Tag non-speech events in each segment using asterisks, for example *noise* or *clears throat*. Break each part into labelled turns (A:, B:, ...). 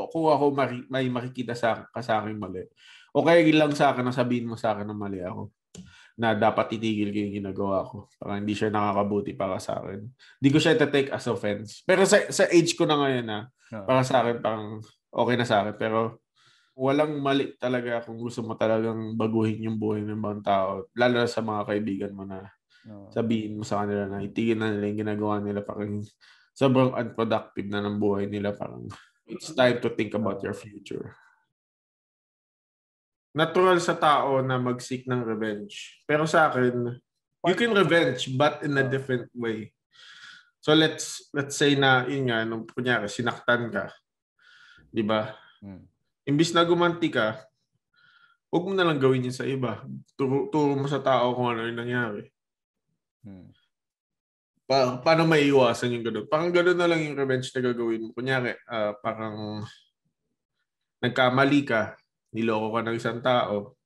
A: kung ako mari, may makikita sa, ka sa akin mali, Okay lang sa akin na sabihin mo sa akin na mali ako na dapat titigil ko yung ginagawa ko. Parang hindi siya nakakabuti para sa akin. Hindi ko siya ita-take as offense. Pero sa, sa age ko na ngayon na, ah, para sa akin, parang okay na sa akin. Pero walang mali talaga kung gusto mo talagang baguhin yung buhay ng ibang tao. Lalo na sa mga kaibigan mo na sabihin mo sa kanila na itigil na nila yung ginagawa nila. Parang sobrang unproductive na ng buhay nila. Parang It's time to think about your future. Natural sa tao na mag-seek ng revenge. Pero sa akin, you can revenge but in a different way. So let's let's say na yun nga nung kunyari sinaktan ka. 'Di ba? Hmm. Imbis na gumanti ka, huwag mo na lang gawin yun sa iba. Turo, turo mo sa tao kung ano yung nangyari. Hmm. Pa- paano may iwasan yung ganun? Parang ganun na lang yung revenge na gagawin mo. Kunyari, uh, parang nagkamali ka, niloko ka ng isang tao,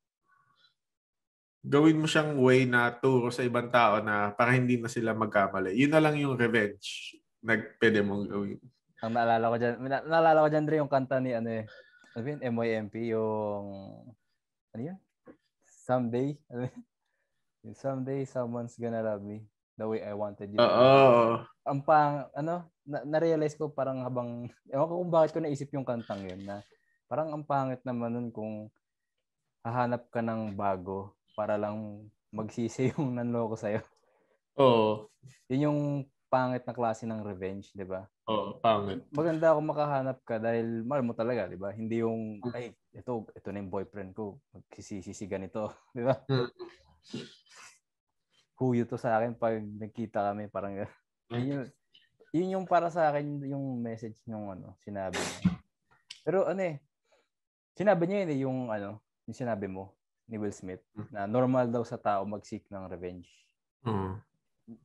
A: gawin mo siyang way na turo sa ibang tao na para hindi na sila magkamali. Yun na lang yung revenge na pwede mong gawin.
B: Ang naalala ko dyan, na- naalala ko dyan Dre, yung kanta ni ano eh, ano yun, MYMP, yung, ano yun? Someday, ano yun? Someday, someone's gonna love me the way I wanted you. Oo. Ang pang, ano, na- realize ko parang habang, ewan ko kung bakit ko naisip yung kantang yun na parang ang pangit naman nun kung hahanap ka ng bago para lang magsisi *laughs* yung nanloko sa'yo. Oo. Yun yung pangit na klase ng revenge, di ba? Oo, oh, pangit. Maganda kung makahanap ka dahil mahal mo talaga, di ba? Hindi yung, hmm. ay, ito, ito na yung boyfriend ko, magsisisi ganito, *laughs* di ba? Hmm huyo to sa akin pag nagkita kami, parang *laughs* yun yun yung para sa akin yung message nung ano, sinabi niya. Pero ano eh, sinabi niya yun eh, yung ano, yung sinabi mo ni Will Smith na normal daw sa tao mag-seek ng revenge. Mm.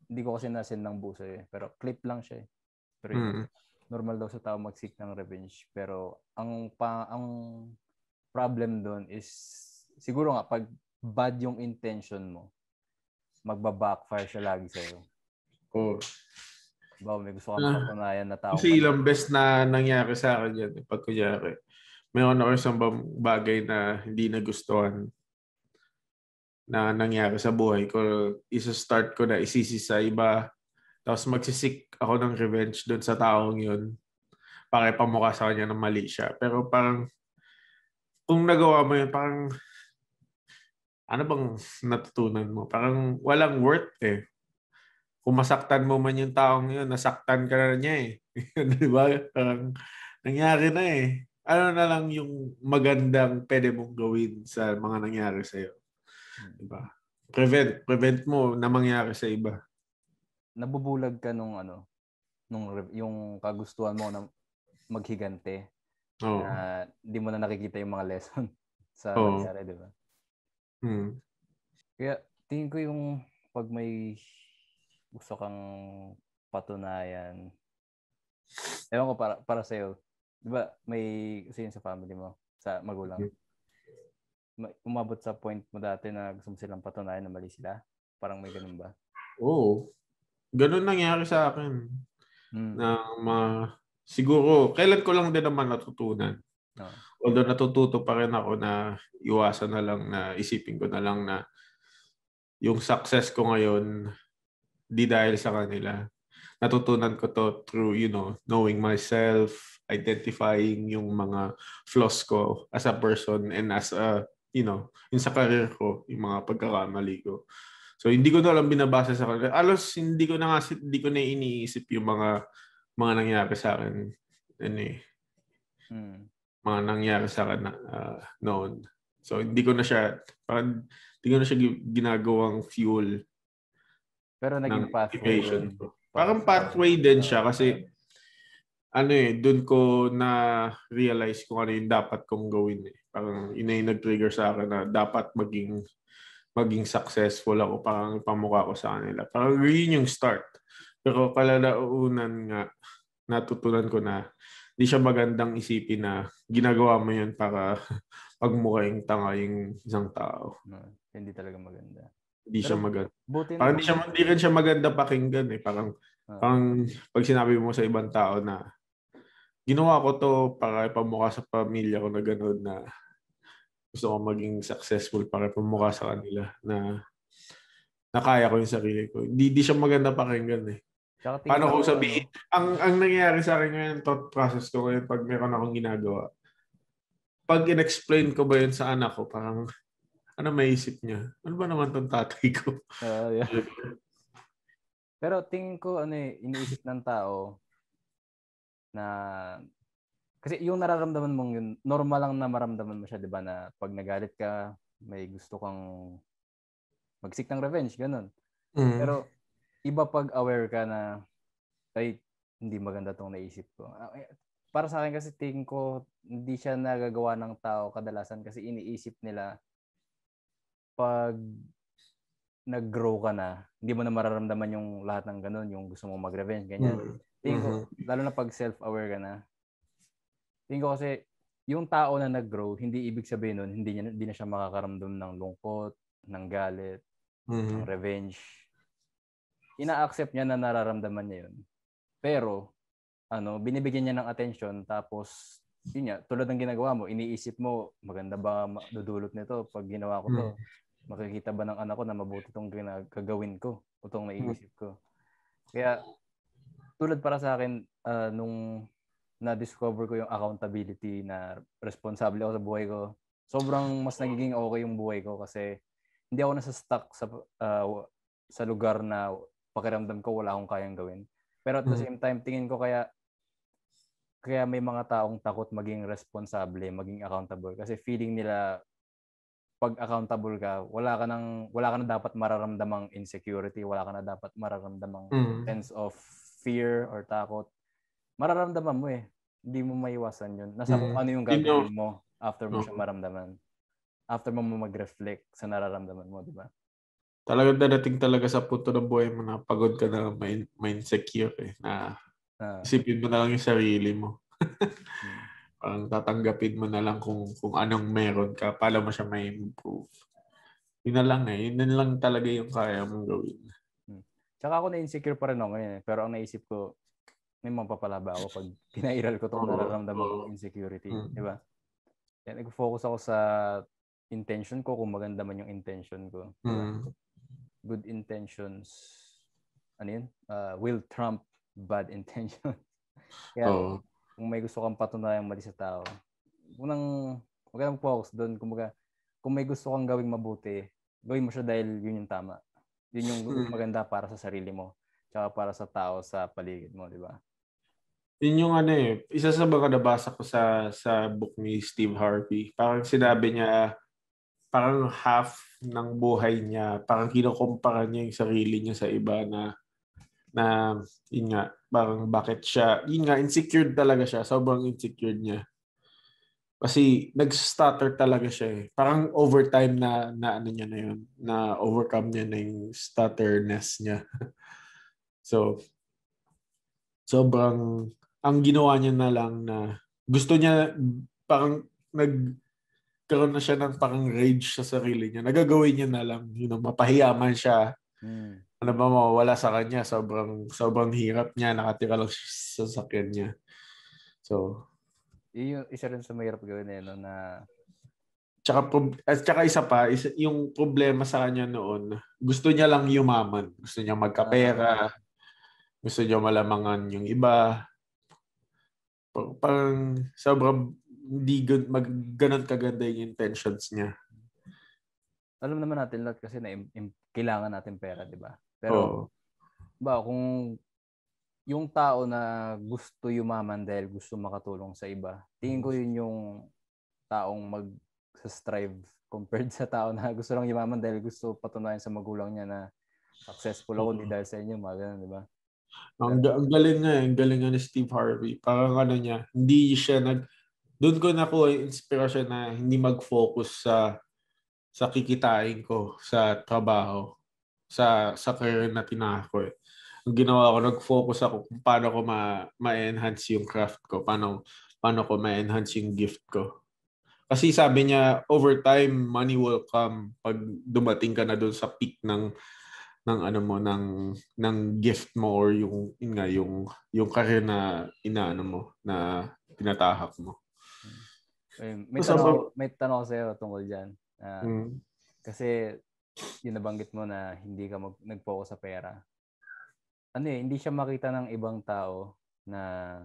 B: Hindi ko kasi nasin ng buso eh, pero clip lang siya eh. Pero yun, mm. normal daw sa tao mag-seek ng revenge. Pero ang pa, ang problem doon is siguro nga pag bad yung intention mo, magba-backfire siya lagi sa'yo. Oo. Oh. Ba, may gusto kang ah. patunayan na tao. Kasi ilang
A: best na nangyari sa akin yan. Eh, Pag kunyari, mayroon ako isang bagay na hindi nagustuhan na nangyari sa buhay ko. Isa-start ko na isisi sa iba. Tapos magsisik ako ng revenge doon sa taong yun para ipamukha sa kanya na mali siya. Pero parang, kung nagawa mo yun, parang ano bang natutunan mo? Parang walang worth eh. Kung masaktan mo man yung taong yun, nasaktan ka na niya eh. *laughs* Di ba? Parang nangyari na eh. Ano na lang yung magandang pwede mong gawin sa mga nangyari sa iyo? Di ba? Prevent. Prevent mo na mangyari sa iba.
B: Nabubulag ka nung ano, nung yung kagustuhan mo na maghigante. Oo. Oh. Na di mo na nakikita yung mga lesson *laughs* sa oh. nangyari, di ba? Hmm. Kaya tingin ko yung pag may gusto kang patunayan, ewan ko para, para sa'yo, di ba may kasi sa family mo, sa magulang, hmm. umabot sa point mo dati na gusto mo silang patunayan na mali sila? Parang may ganun ba?
A: Oo. Ganun nangyari sa akin. Hmm. Na mga, siguro, kailan ko lang din naman natutunan. Oh although natututo pa rin ako na iwasan na lang na isipin ko na lang na yung success ko ngayon di dahil sa kanila. Natutunan ko to through, you know, knowing myself, identifying yung mga flaws ko as a person and as a, you know, in sa career ko, yung mga pagkakamali ko. So hindi ko na lang binabasa sa kanila. Alos hindi ko na nga hindi ko na iniisip yung mga mga nangyari sa akin. Ano eh. Hmm mga nangyari sa akin na, uh, noon. So hindi ko na siya parang hindi ko na siya ginagawang fuel
B: pero naging pathway. Ko.
A: Parang pathway din siya kasi ano eh, doon ko na realize kung ano yung dapat kong gawin eh. Parang inay nag-trigger sa akin na dapat maging maging successful ako parang pamukha ko sa kanila. Parang yun yung start. Pero pala kalalaunan nga natutunan ko na hindi siya magandang isipin na ginagawa mo yun para *laughs* pagmukhang tanga yung isang tao. Hmm. Hindi talaga maganda. Hindi Pero, siya maganda.
C: Buti parang hindi, siya, hindi
A: rin siya maganda pakinggan eh. Parang, hmm. parang pag sinabi mo sa ibang tao na ginawa ko to para ipamukha sa pamilya ko na gano'n na gusto ko maging successful para ipamukha sa kanila na nakaya ko yung sarili ko. Hindi, di siya maganda pakinggan eh. Paano ko sabihin? Ano? Ang, ang nangyayari sa akin ngayon, thought process ko ngayon pag meron akong ginagawa. Pag in-explain ko ba yun sa anak ko, parang, ano maisip niya? Ano ba naman tong tatay ko? Uh, *laughs* yeah.
B: Pero tingin ko, ano eh, iniisip ng tao na kasi yung nararamdaman mong yun, normal lang na maramdaman mo siya, di ba? Na pag nagalit ka, may gusto kang magsik ng revenge, ganun. Mm. Pero iba pag aware ka na, ay, hindi maganda tong naisip ko. Ah, eh, para sa akin kasi tingin ko, hindi siya nagagawa ng tao kadalasan kasi iniisip nila pag nag-grow ka na, hindi mo na mararamdaman yung lahat ng ganun, yung gusto mong mag-revenge, ganyan. Mm-hmm. Tingin ko, mm lalo na pag self-aware ka na, tingin ko kasi, yung tao na nag-grow, hindi ibig sabihin nun, hindi, niya, hindi na siya makakaramdam ng lungkot, ng galit, mm-hmm. ng revenge, ina-accept niya na nararamdaman niya yun. Pero, ano, binibigyan niya ng attention tapos yun nga, tulad ng ginagawa mo, iniisip mo, maganda ba dudulot nito pag ginawa ko to? Hmm. Makikita ba ng anak ko na mabuti itong gagawin ko o itong hmm. naiisip ko? Kaya, tulad para sa akin, uh, nung na-discover ko yung accountability na responsable ako sa buhay ko, sobrang mas nagiging okay yung buhay ko kasi hindi ako nasa stuck sa uh, sa lugar na pakiramdam ko wala akong kayang gawin. Pero at the mm. same time, tingin ko kaya kaya may mga taong takot maging responsable, maging accountable kasi feeling nila pag accountable ka, wala ka nang wala ka na dapat mararamdamang insecurity, wala ka na dapat mararamdamang mm. sense of fear or takot. Mararamdaman mo eh. Hindi mo maiwasan 'yun. Nasa mm. kung ano yung gagawin mo after mo siya maramdaman. Mm. After mo mag-reflect sa nararamdaman mo, di ba?
A: talagang darating talaga sa punto ng buhay mo na pagod ka na mind, mind secure eh, na uh, isipin mo na lang yung sarili mo. *laughs* Parang tatanggapin mo na lang kung, kung anong meron ka, paano mo siya may improve. Yun na lang eh, yun na lang talaga yung kaya mong gawin.
B: Hmm. Tsaka ako na-insecure pa rin ako ngayon eh, pero ang naisip ko, may mapapalaba ako pag *laughs* pinairal ko itong oh, nararamdaman oh. insecurity. Hmm. Di ba? Kaya nag-focus ako sa intention ko kung maganda man yung intention ko. Mm good intentions ano yun? Uh, will trump bad intentions. *laughs* Kaya oh. kung may gusto kang patunayan mali sa tao, unang huwag ka focus doon. Kumbaga, kung may gusto kang gawing mabuti, gawin mo siya dahil yun yung tama. Yun yung hmm. maganda para sa sarili mo. Tsaka para sa tao sa paligid mo, di ba?
A: Yun yung ano eh. Isa sa mga nabasa ko sa, sa book ni Steve Harvey. Parang sinabi niya, parang half ng buhay niya, parang kinukumpara niya yung sarili niya sa iba na na yun nga, parang bakit siya, yun nga, insecure talaga siya. Sobrang insecure niya. Kasi nag-stutter talaga siya eh. Parang overtime na, na ano niya na yun, na overcome niya na yung stutterness niya. *laughs* so, sobrang, ang ginawa niya na lang na gusto niya, parang nag, nagkaroon na siya ng parang rage sa sarili niya. Nagagawin niya na lang, you know, man siya. Hmm. Ano ba mawawala sa kanya? Sobrang, sobrang hirap niya. Nakatira lang sa sakyan niya. So,
B: yung isa rin sa mahirap gawin eh, no, na
A: Tsaka, at tsaka isa pa, isa, yung problema sa kanya noon, gusto niya lang yumaman. Gusto niya magkapera. Ah. Gusto niya malamangan yung iba. Parang sobrang hindi gan- mag, ganun kaganda yung intentions niya.
B: Alam naman natin lahat kasi na im- im- kailangan natin pera, di ba? Pero, oh. ba, kung yung tao na gusto yumaman dahil gusto makatulong sa iba, tingin ko mm. yun yung taong mag-strive compared sa tao na gusto lang yumaman dahil gusto patunayan sa magulang niya na successful ako, hindi mm. dahil sa inyo, mga ganun, di ba?
A: Ang, ang galing nga, eh. ang galing nga ni Steve Harvey. Parang ano niya, hindi siya nag doon ko na ko inspiration na hindi mag-focus sa sa kikitain ko sa trabaho sa sa career na tinaka eh. Ang ginawa ko, nag-focus ako kung paano ko ma, ma-enhance yung craft ko, paano paano ko ma-enhance yung gift ko. Kasi sabi niya, over time money will come pag dumating ka na doon sa peak ng ng ano mo ng ng gift mo or yung yun nga yung yung career na inaano mo na tinatahak mo.
B: Ayun, may, so, tanong, may tanong ako sa'yo tungkol dyan. Uh, mm. Kasi yung nabanggit mo na hindi ka mag, nag-focus sa pera. Ano eh, hindi siya makita ng ibang tao na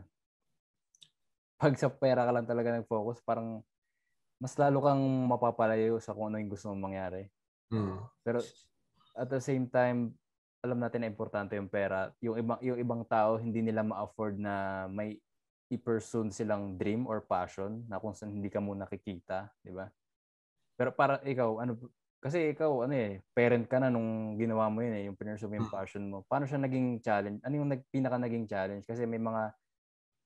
B: pag sa pera ka lang talaga nag-focus, parang mas lalo kang mapapalayo sa kung ano yung gusto mong mangyari. Mm. Pero at the same time, alam natin na importante yung pera. Yung ibang yung ibang tao hindi nila ma-afford na may i-pursue silang dream or passion na kung saan hindi ka muna nakikita, di ba? Pero para ikaw, ano, kasi ikaw, ano eh, parent ka na nung ginawa mo yun eh, yung pinursue mo yung hmm. passion mo. Paano siya naging challenge? Ano yung nag, pinaka naging challenge? Kasi may mga,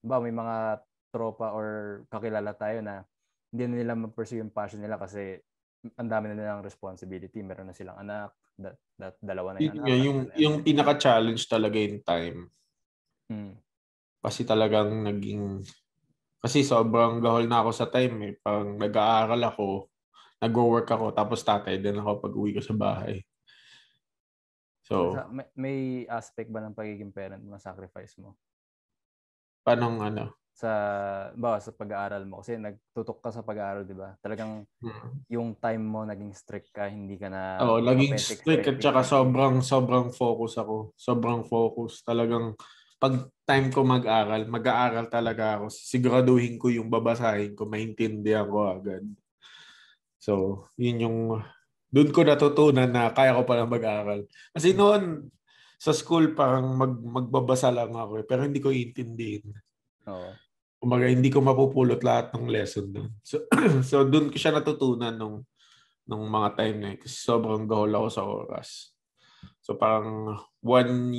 B: ba, may mga tropa or kakilala tayo na hindi na nila ma-pursue yung passion nila kasi ang dami na nilang responsibility. Meron na silang anak, da, da, dalawa na yung anak. Yung,
A: yung, pinaka-challenge talaga yung time. Hmm. Kasi talagang naging... Kasi sobrang gahol na ako sa time eh. Pang nag-aaral ako, nag-work ako, tapos tatay din ako pag uwi ko sa bahay. So,
B: may, may aspect ba ng pagiging parent mo na sacrifice mo?
A: Paano ano?
B: Sa ba sa pag-aaral mo kasi nagtutok ka sa pag-aaral, 'di ba? Talagang hmm. yung time mo naging strict ka, hindi ka na Oo, naging strict at saka
A: sobrang sobrang focus ako. Sobrang focus, talagang pag time ko mag-aral, mag-aaral talaga ako. Siguraduhin ko yung babasahin ko, maintindihan ko agad. So, yun yung doon ko natutunan na kaya ko pala mag-aral. Kasi noon, sa school, parang mag, magbabasa lang ako. Eh, pero hindi ko intindihin. Oo. Umaga, hindi ko mapupulot lahat ng lesson doon. So, *clears throat* so doon ko siya natutunan nung, nung mga time na yun. Kasi sobrang gahol ako sa oras. So parang one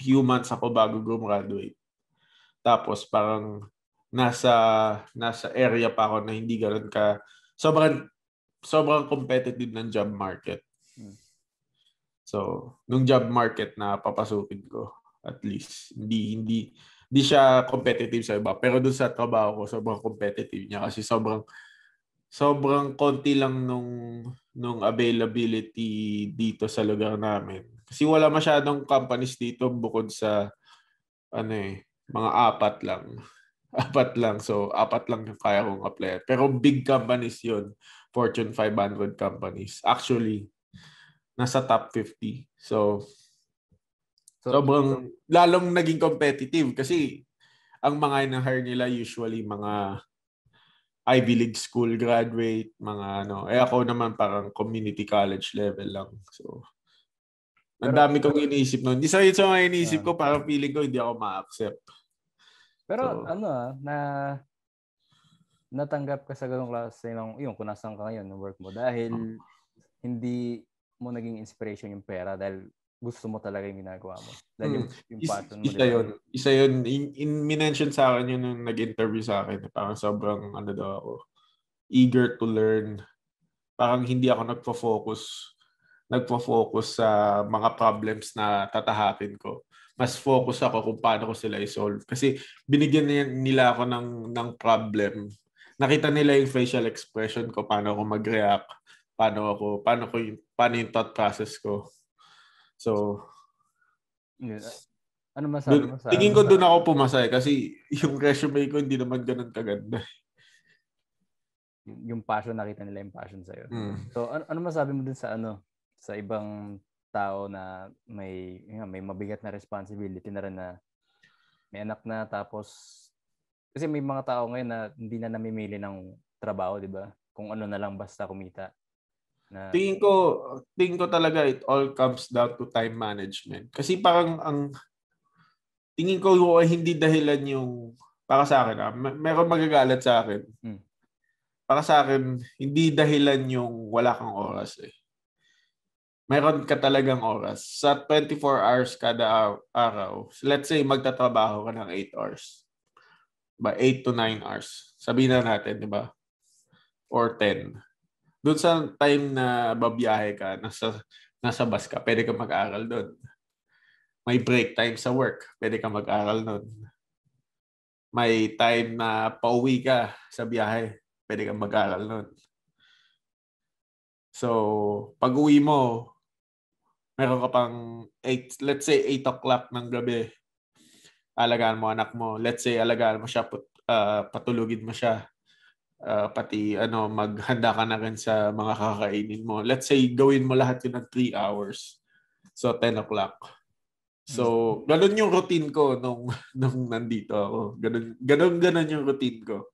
A: few months ako bago gumraduate. Tapos parang nasa nasa area pa ako na hindi ganoon ka sobrang sobrang competitive ng job market. Hmm. So, nung job market na papasukin ko at least hindi hindi hindi siya competitive sa iba pero dun sa trabaho ko sobrang competitive niya kasi sobrang sobrang konti lang nung nung availability dito sa lugar namin kasi wala masyadong companies dito bukod sa ano eh, mga apat lang. *laughs* Apat lang. So, apat lang yung kaya kong apply. Pero big companies yon Fortune 500 companies. Actually, nasa top 50. So, so sobrang, lalong naging competitive kasi ang mga in-hire nila usually mga Ivy League school graduate, mga ano. Eh ako naman parang community college level lang. So, ang dami kong iniisip noon. Isa yun sa mga iniisip ko, para feeling ko hindi ako ma-accept.
B: Pero so, ano ah, na natanggap ka sa ganung klase ng yung kung nasaan ka ngayon ng work mo dahil uh hindi mo naging inspiration yung pera dahil gusto mo talaga yung ginagawa mo. Dahil yung, hmm. yung pattern mo. Isa yun.
A: Isa yun. In, in, minention sa akin yun nung nag-interview sa akin. Parang sobrang ano daw ako. Eager to learn. Parang hindi ako nagpo-focus nagpo-focus sa mga problems na tatahakin ko. Mas focus ako kung paano ko sila i-solve. Kasi binigyan nila ako ng, ng problem. Nakita nila yung facial expression ko, paano ako mag-react, paano ako, paano ko yung, paano yung thought process ko. So, yeah. Ano masabi mo sa Tingin ko ano doon ako pumasay
B: kasi yung resume ko hindi naman ganun kaganda. Yung passion, nakita nila yung passion sa'yo. Mm. So, ano, ano masabi mo dun sa ano? sa ibang tao na may yun, may mabigat na responsibility na rin na may anak na tapos kasi may mga tao ngayon na hindi na namimili ng trabaho, 'di ba? Kung ano na lang basta kumita. Na... Tingin ko
A: tingin ko talaga it all comes down to time management. Kasi parang ang tingin ko hindi dahilan yung para sa akin, ah, meron magagalit sa akin. Hmm. Para sa akin, hindi dahilan yung wala kang oras eh mayroon ka talagang oras. Sa 24 hours kada araw, let's say magtatrabaho ka ng 8 hours. Ba 8 to 9 hours. Sabihin na natin, 'di ba? Or 10. Doon sa time na babiyahe ka, nasa nasa bus ka, pwede ka mag-aral doon. May break time sa work, pwede ka mag-aral doon. May time na pauwi ka sa biyahe, pwede ka mag-aral noon. So, pag uwi mo, meron ka pang 8, let's say 8 o'clock ng gabi, alagaan mo anak mo. Let's say alagaan mo siya, put, uh, patulugin mo siya. Uh, pati ano maghanda ka na rin sa mga kakainin mo. Let's say gawin mo lahat yun ng 3 hours. So 10 o'clock. So, mm-hmm. ganun yung routine ko nung, *laughs* nung nandito ako. Ganun, ganun, ganun yung routine ko.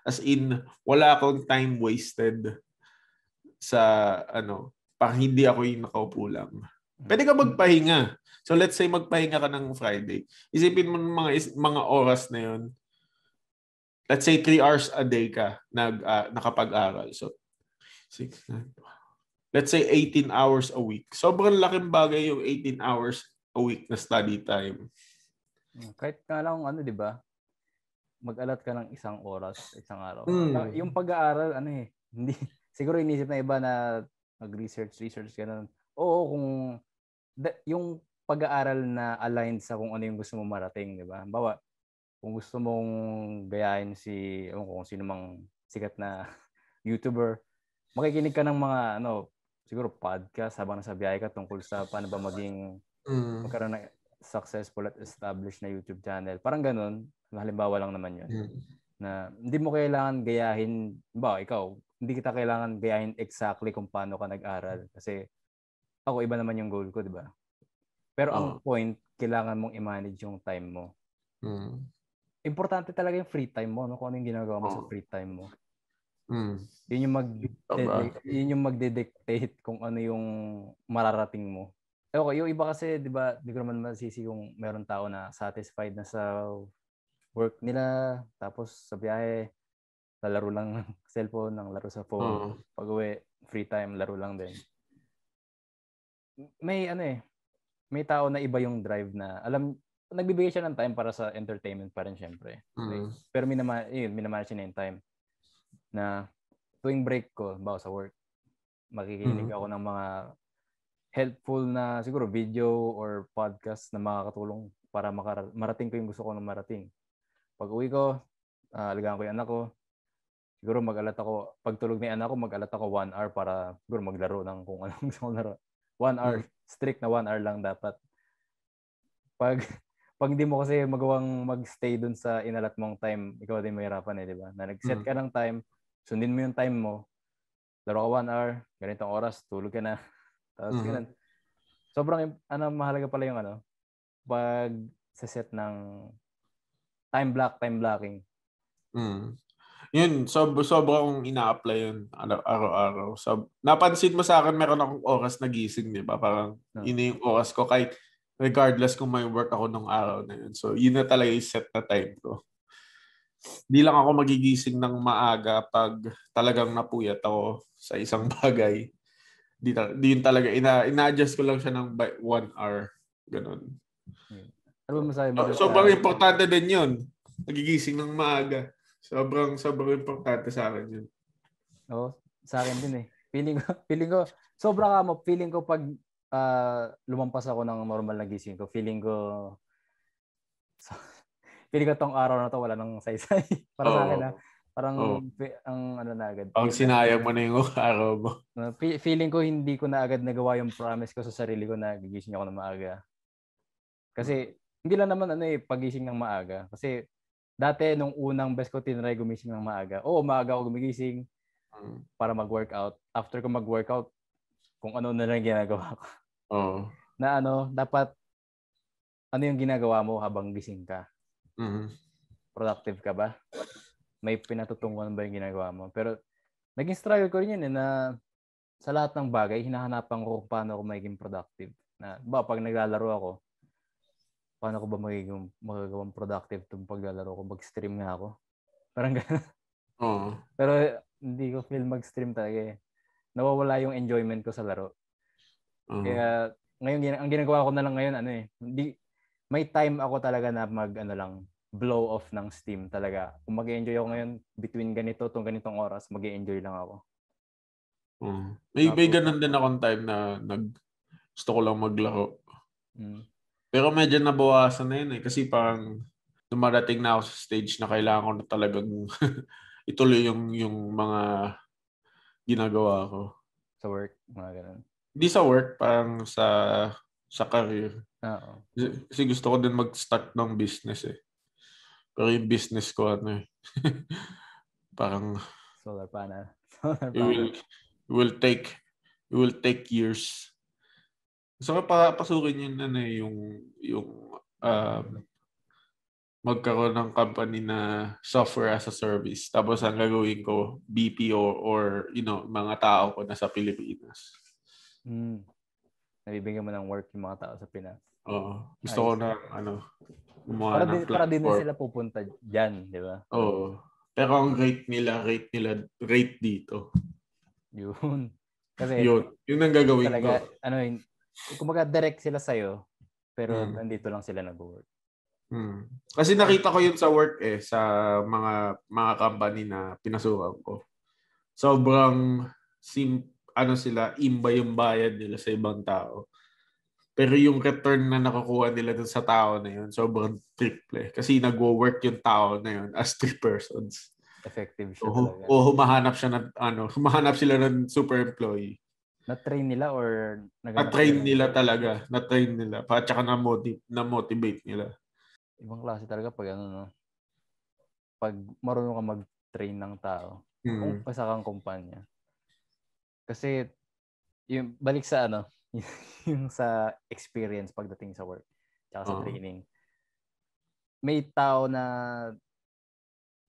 A: As in, wala akong time wasted sa ano, pang hindi ako yung nakaupo lang. Mm. Pwede ka magpahinga. So let's say magpahinga ka ng Friday. Isipin mo ng mga mga oras na 'yon. Let's say 3 hours a day ka nag uh, nakapag-aral. So 6 Let's say 18 hours a week. Sobrang laking bagay yung 18 hours a week na study time.
B: Hmm, kahit nga lang ano, 'di ba? Mag-alat ka ng isang oras, isang araw. Mm. Yung pag-aaral ano eh, *laughs* hindi siguro inisip na iba na mag-research, research ganun. Oo, kung yung pag-aaral na aligned sa kung ano yung gusto mong marating, di ba? Bawa, kung gusto mong gayahin si, um, kung sino mang sikat na *laughs* YouTuber, makikinig ka ng mga, ano, siguro podcast habang nasa biyahe ka tungkol sa paano ba maging mm. magkaroon ng successful at established na YouTube channel. Parang ganun, halimbawa lang naman yun. Mm. Na hindi mo kailangan gayahin, ba ikaw, hindi kita kailangan gayahin exactly kung paano ka nag-aral. Kasi ako iba naman yung goal ko, di ba? Pero ang oh. point, kailangan mong i-manage yung time mo. Mm. Importante talaga yung free time mo, no? Kung ano yung ginagawa mo oh. sa free time mo. Mm. Yun yung mag yun yung magde-dictate kung ano yung mararating mo. Eh okay, yung iba kasi, 'di ba, di ko naman masisi kung meron tao na satisfied na sa work nila, tapos sa biyahe, lalaro lang *laughs* ng cellphone, ng laro sa phone. Uh-huh. Pag-uwi, free time, laro lang din may ano eh, may tao na iba yung drive na alam nagbibigay siya ng time para sa entertainment pa rin syempre. Mm. Pero minama, yun, minamanage niya yung time na tuwing break ko, bawa sa work, makikinig mm-hmm. ako ng mga helpful na siguro video or podcast na makakatulong para makara- marating ko yung gusto ko nang marating. Pag uwi ko, uh, alagaan ko yung anak ko. Siguro mag-alat ako, pag tulog ni anak ko, mag-alat ako one hour para siguro maglaro ng kung anong *laughs* gusto ko laro. One hour. Hmm. Strict na one hour lang dapat. Pag *laughs* pag hindi mo kasi magawang magstay dun sa inalat mong time, ikaw din mahirapan eh, di ba? Na nag-set hmm. ka ng time, sundin mo yung time mo, laro ka one hour, ganitong oras, tulog ka na. *laughs* Tapos mm-hmm. ganun. Sobrang, ano, mahalaga pala yung ano, pag sa set ng time block, time blocking.
A: Mm. Yun, sob sobrang ina-apply yun ano, araw-araw. So, napansin mo sa akin, meron akong oras na gising, di ba? Parang no. yung oras ko kahit regardless kung may work ako nung araw na yun. So, yun na talaga yung set na time ko. Di lang ako magigising ng maaga pag talagang napuyat ako sa isang *laughs* bagay. Di, di yun talaga. Ina, ina-adjust ko lang siya ng by one hour. Ganun. Ano ba masabi mo? So, sobrang importante din yun. Magigising ng maaga. Sobrang, sobrang importante
B: sa akin yun. Oo, oh, sa akin din eh. Feeling ko, *laughs* feeling ko, sobrang amo feeling ko pag uh, lumampas ako ng normal na gising ko, feeling ko, so, *laughs* feeling ko tong araw na to wala nang saysay. *laughs* Para oh. sa akin ha. Ah. Parang oh. ang ano na agad. Ang sinayang mo
A: na yung araw mo.
B: Ah, feeling ko hindi ko na agad nagawa yung promise ko sa sarili ko na gigising ako ng maaga. Kasi hindi lang naman ano eh pagising ng maaga kasi dati nung unang best ko tinry gumising ng maaga. Oo, maaga ako gumigising hmm. para mag-workout. After ko mag-workout, kung ano na lang ginagawa ko. Oo. Na ano, dapat ano yung ginagawa mo habang gising ka? Mm-hmm. Productive ka ba? May pinatutunguhan ba yung ginagawa mo? Pero naging struggle ko rin yun eh, na sa lahat ng bagay, hinahanapan ko kung paano ako magiging productive. Na, ba, pag naglalaro ako, paano ko ba magiging, magagawang productive itong paglalaro ko? Mag-stream nga ako. Parang gano'n. Uh-huh. Pero hindi ko feel mag-stream talaga eh. Nawawala yung enjoyment ko sa laro. Uh-huh. Kaya ngayon, ang ginagawa ko na lang ngayon, ano eh, hindi, may time ako talaga na mag, ano lang, blow off ng steam talaga. Kung mag enjoy ako ngayon, between ganito, tong ganitong oras, mag enjoy lang ako.
A: Mm. May, Tapos, may ganun din akong time na nag, gusto ko lang maglaro. Mm. Pero medyo nabawasan na yun eh. Kasi parang dumarating na ako sa stage na kailangan ko na talagang *laughs* ituloy yung, yung mga ginagawa ko. Sa work? Mga ganun. Hindi sa work. Parang sa sa career. Oo. Kasi gusto ko din mag-start ng business eh. Pero yung business ko ano eh. *laughs* parang
B: solar panel. *laughs* Solar panel. It will, it
A: will take it will take years So papasukin yun na yung yung um, magkaroon ng company na software as a service. Tapos ang gagawin ko, BPO or you know, mga tao ko na sa Pilipinas.
B: Mm. Nabibigyan mo ng work yung mga tao sa Pinas. Oo. Gusto Ayos. ko na ano,
A: gumawa para din, Para din sila pupunta
B: dyan, di ba? Oo.
A: Pero ang rate nila, rate nila, rate dito. Yun. Kasi yun. Yun ang gagawin talaga, ko.
B: Ano, kumbaga direct sila sa iyo pero mm. nandito lang sila nag-work.
A: Hmm. Kasi nakita ko yun sa work eh, sa mga mga company na pinasukan ko. Sobrang sim ano sila, imba yung bayad nila sa ibang tao. Pero yung return na nakukuha nila dun sa tao na yun, sobrang triple. Kasi nagwo-work yung tao na yun as three persons. Effective siya o, talaga. O humahanap siya ng, ano, humahanap sila ng super employee.
B: Na-train nila or nag train
A: nila talaga. Na-train nila. Pa tsaka na-motivate, na-motivate nila.
B: Ibang klase talaga pag ano no. Pag marunong ka mag-train ng tao. Mm. Kung pasa kang kumpanya. Kasi yung balik sa ano, *laughs* yung sa experience pagdating sa work tsaka uh-huh. sa training. May tao na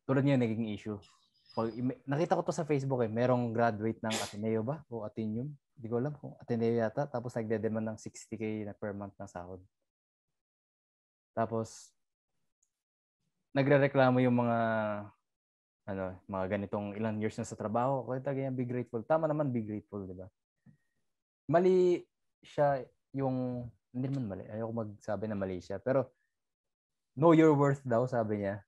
B: tulad niya naging issue. Pag, nakita ko to sa Facebook eh, merong graduate ng Ateneo ba o Ateneum? Hindi ko alam kung Ateneo yata. Tapos nagde-demand ng 60k na per month na sahod. Tapos, nagrereklamo yung mga ano, mga ganitong ilang years na sa trabaho. Kaya eh, talaga be grateful. Tama naman, be grateful, di ba? Mali siya yung, hindi naman mali. Ayoko magsabi na mali siya. Pero, know your worth daw, sabi niya.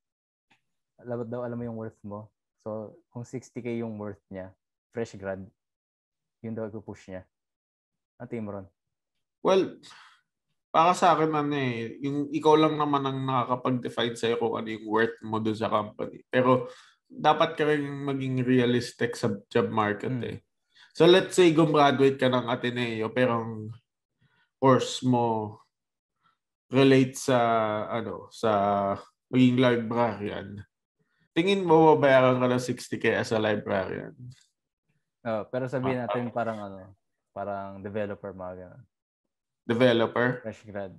B: Labat daw, alam mo yung worth mo. So, kung 60k yung worth niya, fresh grad, yun daw ipupush niya. At team
A: Well, para sa akin ano eh, yung ikaw lang naman ang nakakapag-define sa'yo kung ano yung worth mo doon sa company. Pero dapat ka rin maging realistic sa job market hmm. eh. So let's say gumraduate ka ng Ateneo pero ang course mo relate sa ano sa maging librarian. Tingin mo babayaran ka ng 60k as a librarian?
B: Oh, pero sabihin ah, natin parang ano, parang developer mga ganun. Developer? Fresh grad.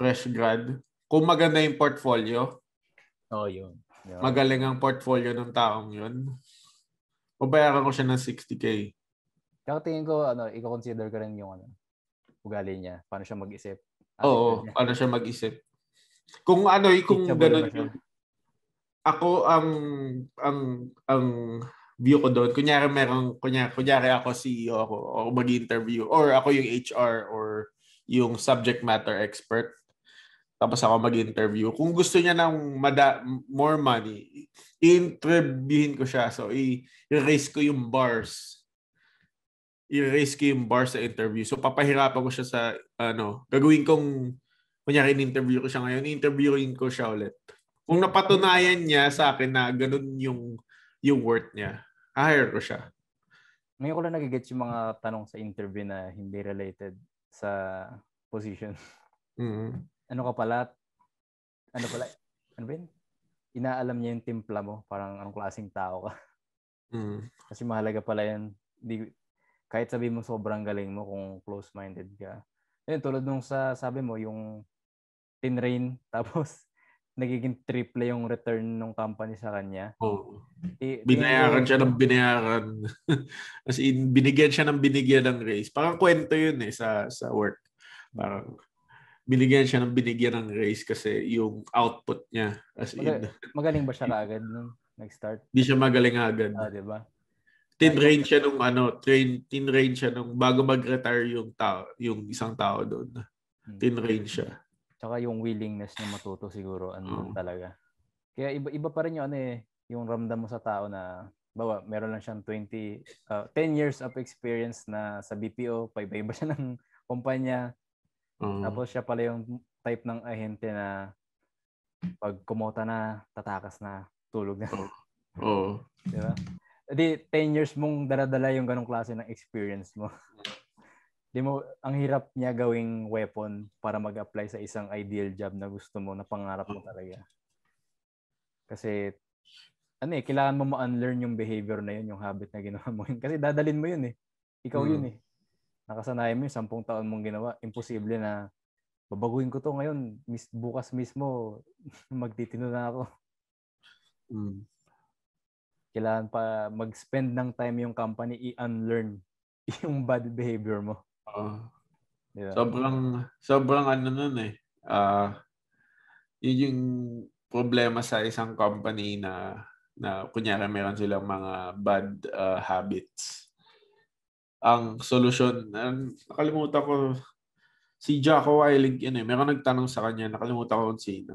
A: Fresh grad. Kung maganda yung portfolio. Oo, oh, yun. yun. Magaling ang portfolio ng taong yun. Pabayaran ko siya ng 60k.
B: Kaya tingin ko, ano, i-consider ko rin yung ano, ugali niya. Paano siya mag-isip. Ano Oo, niya.
A: paano siya mag-isip.
B: Kung ano, eh, kung Teachable ganun yun. Ako, ang, ang, ang
A: view ko doon. Kunyari, merong, kunyari, kunyari ako CEO ako o mag-interview or ako yung HR or yung subject matter expert. Tapos ako mag-interview. Kung gusto niya ng mada- more money, interviewin ko siya. So, i-raise ko yung bars. I-raise ko yung bars sa interview. So, papahirapan ko siya sa, ano, gagawin kong, kunyari, in-interview ko siya ngayon, interviewin ko siya ulit. Kung napatunayan niya sa akin na ganun yung yung worth niya. Hire ko siya.
B: Ngayon ko lang nagigets yung mga tanong sa interview na hindi related sa position. Mm-hmm. Ano ka pala? Ano pala? Ano ba Inaalam niya yung timpla mo. Parang anong klaseng tao ka. Mm-hmm. Kasi mahalaga pala yan. Di, kahit sabi mo sobrang galing mo kung close-minded ka. Ayun, tulad nung sa, sabi mo, yung tin rain tapos nagiging triple yung return ng company sa kanya. Oo. Oh. Di, binayaran di, siya ng
A: binayaran. *laughs* As in, binigyan siya ng binigyan ng raise. Parang kwento yun eh sa, sa work. Parang binigyan siya ng binigyan ng raise kasi yung output niya. As Mag- in,
B: magaling ba siya *laughs* kaagad nung nag-start?
A: Di siya magaling agad. Ah, di ba? Tin rain siya nung ano, train, rain siya nung bago mag-retire
B: yung tao, yung isang tao doon. Hmm. Tin rain siya. Tsaka yung willingness niya matuto siguro ano mm. talaga. Kaya iba iba pa rin yung ano eh, yung ramdam mo sa tao na bawa meron lang siyang 20 uh, 10 years of experience na sa BPO, paiba-iba *laughs* siya ng kumpanya. Mm. Tapos siya pala yung type ng ahente na pag kumota na, tatakas na, tulog na. Oh. Oo. Oh. *laughs* Di ba? 10 years mong daradala yung ganong klase ng experience mo. *laughs* di mo, ang hirap niya gawing weapon para mag-apply sa isang ideal job na gusto mo, na pangarap mo mm. talaga. Kasi, ano eh, kailangan mo ma-unlearn yung behavior na yun, yung habit na ginawa mo *laughs* Kasi dadalin mo yun eh. Ikaw hmm. yun eh. Nakasanayan mo yung sampung taon mong ginawa. Imposible na babaguhin ko to ngayon. Mis- bukas mismo, *laughs* magtitino na ako. Hmm. Kailangan pa mag-spend ng time yung company i-unlearn *laughs* yung bad behavior mo. Uh, yeah. Sobrang,
A: sobrang ano nun eh. Uh, yun yung problema sa isang company na na kunyari meron silang mga bad uh, habits. Ang solusyon, nakalimutan ko si Jocko Wiley, yun eh, meron nagtanong sa kanya, nakalimutan ko kung sino.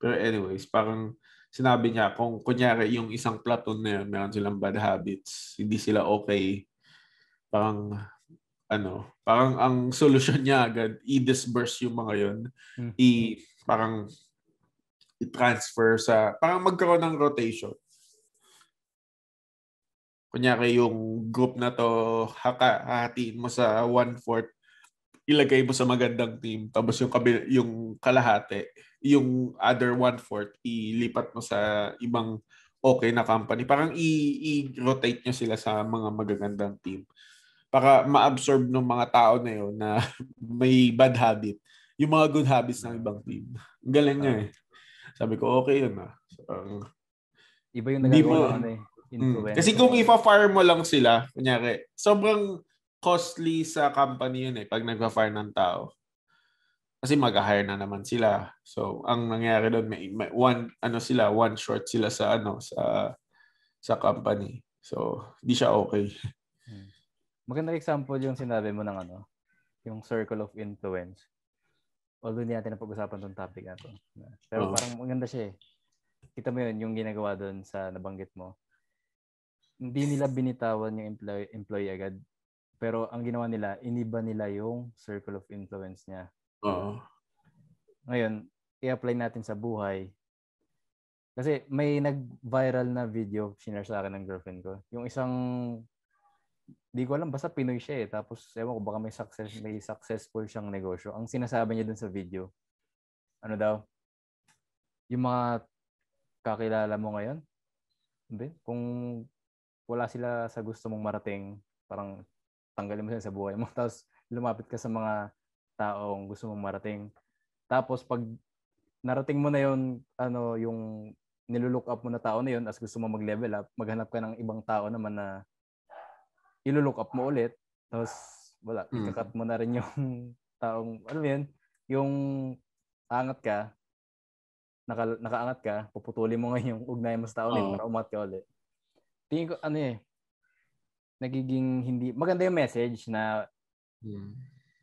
A: Pero anyways, parang sinabi niya kung kunyari yung isang platoon na yun, meron silang bad habits, hindi sila okay. Parang ano, parang ang solusyon niya agad, i-disburse yung mga yun. Hmm. I, parang, i-transfer sa, parang magkaroon ng rotation. Kunyari yung group na to, haka, hatiin mo sa one-fourth, ilagay mo sa magandang team, tapos yung, kabil, yung kalahati, yung other one-fourth, ilipat mo sa ibang okay na company. Parang i- rotate nyo sila sa mga magagandang team para ma-absorb ng mga tao na yun na *laughs* may bad habit yung mga good habits ng ibang team. Ang Galing niya eh. Sabi ko, okay yun ah. So, Iba yung nagagawa mo, ano eh. Hmm. kasi kung ipa-fire mo lang sila, kunyari, sobrang costly sa company yun eh pag nagpa-fire ng tao. Kasi mag-hire na naman sila. So, ang nangyari doon, may, may one, ano sila, one short sila sa ano, sa sa company. So, di siya okay
B: magandang example yung sinabi mo ng ano, yung circle of influence. Although hindi natin napag-usapan tong topic na Pero parang maganda siya eh. Kita mo yun, yung ginagawa doon sa nabanggit mo. Hindi nila binitawan yung employee, employee agad. Pero ang ginawa nila, iniba nila yung circle of influence niya. Oo. Uh-huh. Ngayon, i-apply natin sa buhay. Kasi may nag-viral na video, sinare sa akin ng girlfriend ko. Yung isang di ko alam, basta Pinoy siya eh. Tapos, ewan ko, baka may, success, may successful siyang negosyo. Ang sinasabi niya dun sa video, ano daw, yung mga kakilala mo ngayon, kung wala sila sa gusto mong marating, parang tanggalin mo sila sa buhay mo. *laughs* Tapos, lumapit ka sa mga taong gusto mong marating. Tapos, pag narating mo na yon ano, yung nilulook up mo na tao na yon as gusto mo mag-level up, maghanap ka ng ibang tao naman na ilo-look up mo ah. ulit. Tapos, wala, mm. ikakat mo na rin yung *laughs* taong, ano yun, yung angat ka, naka, nakaangat ka, puputuli mo ngayon yung ugnayan mo sa taong eh, oh. para umat ka ulit. Tingin ko, ano eh, nagiging hindi, maganda yung message na, mm.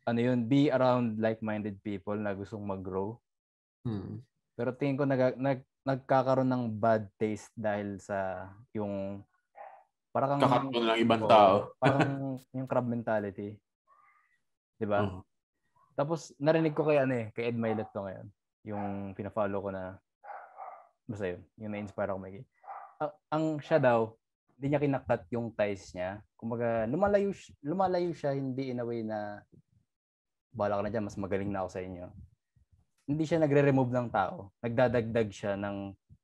B: ano yun, be around like-minded people na gustong mag-grow. Mm. Pero tingin ko, nag, nag, nagkakaroon ng bad taste dahil sa yung para kang kakarto ng ibang tao. parang *laughs* yung crab mentality. 'Di ba? Uh-huh. Tapos narinig ko kay ano eh, kay Ed Milet to ngayon, yung pinafollow ko na basta yun, yung na-inspire ako may ang, ang siya daw, hindi niya kinaktat yung ties niya. Kumbaga, lumalayo, lumalayo siya hindi in a way na bala ka na dyan, mas magaling na ako sa inyo. Hindi siya nagre-remove ng tao. Nagdadagdag siya ng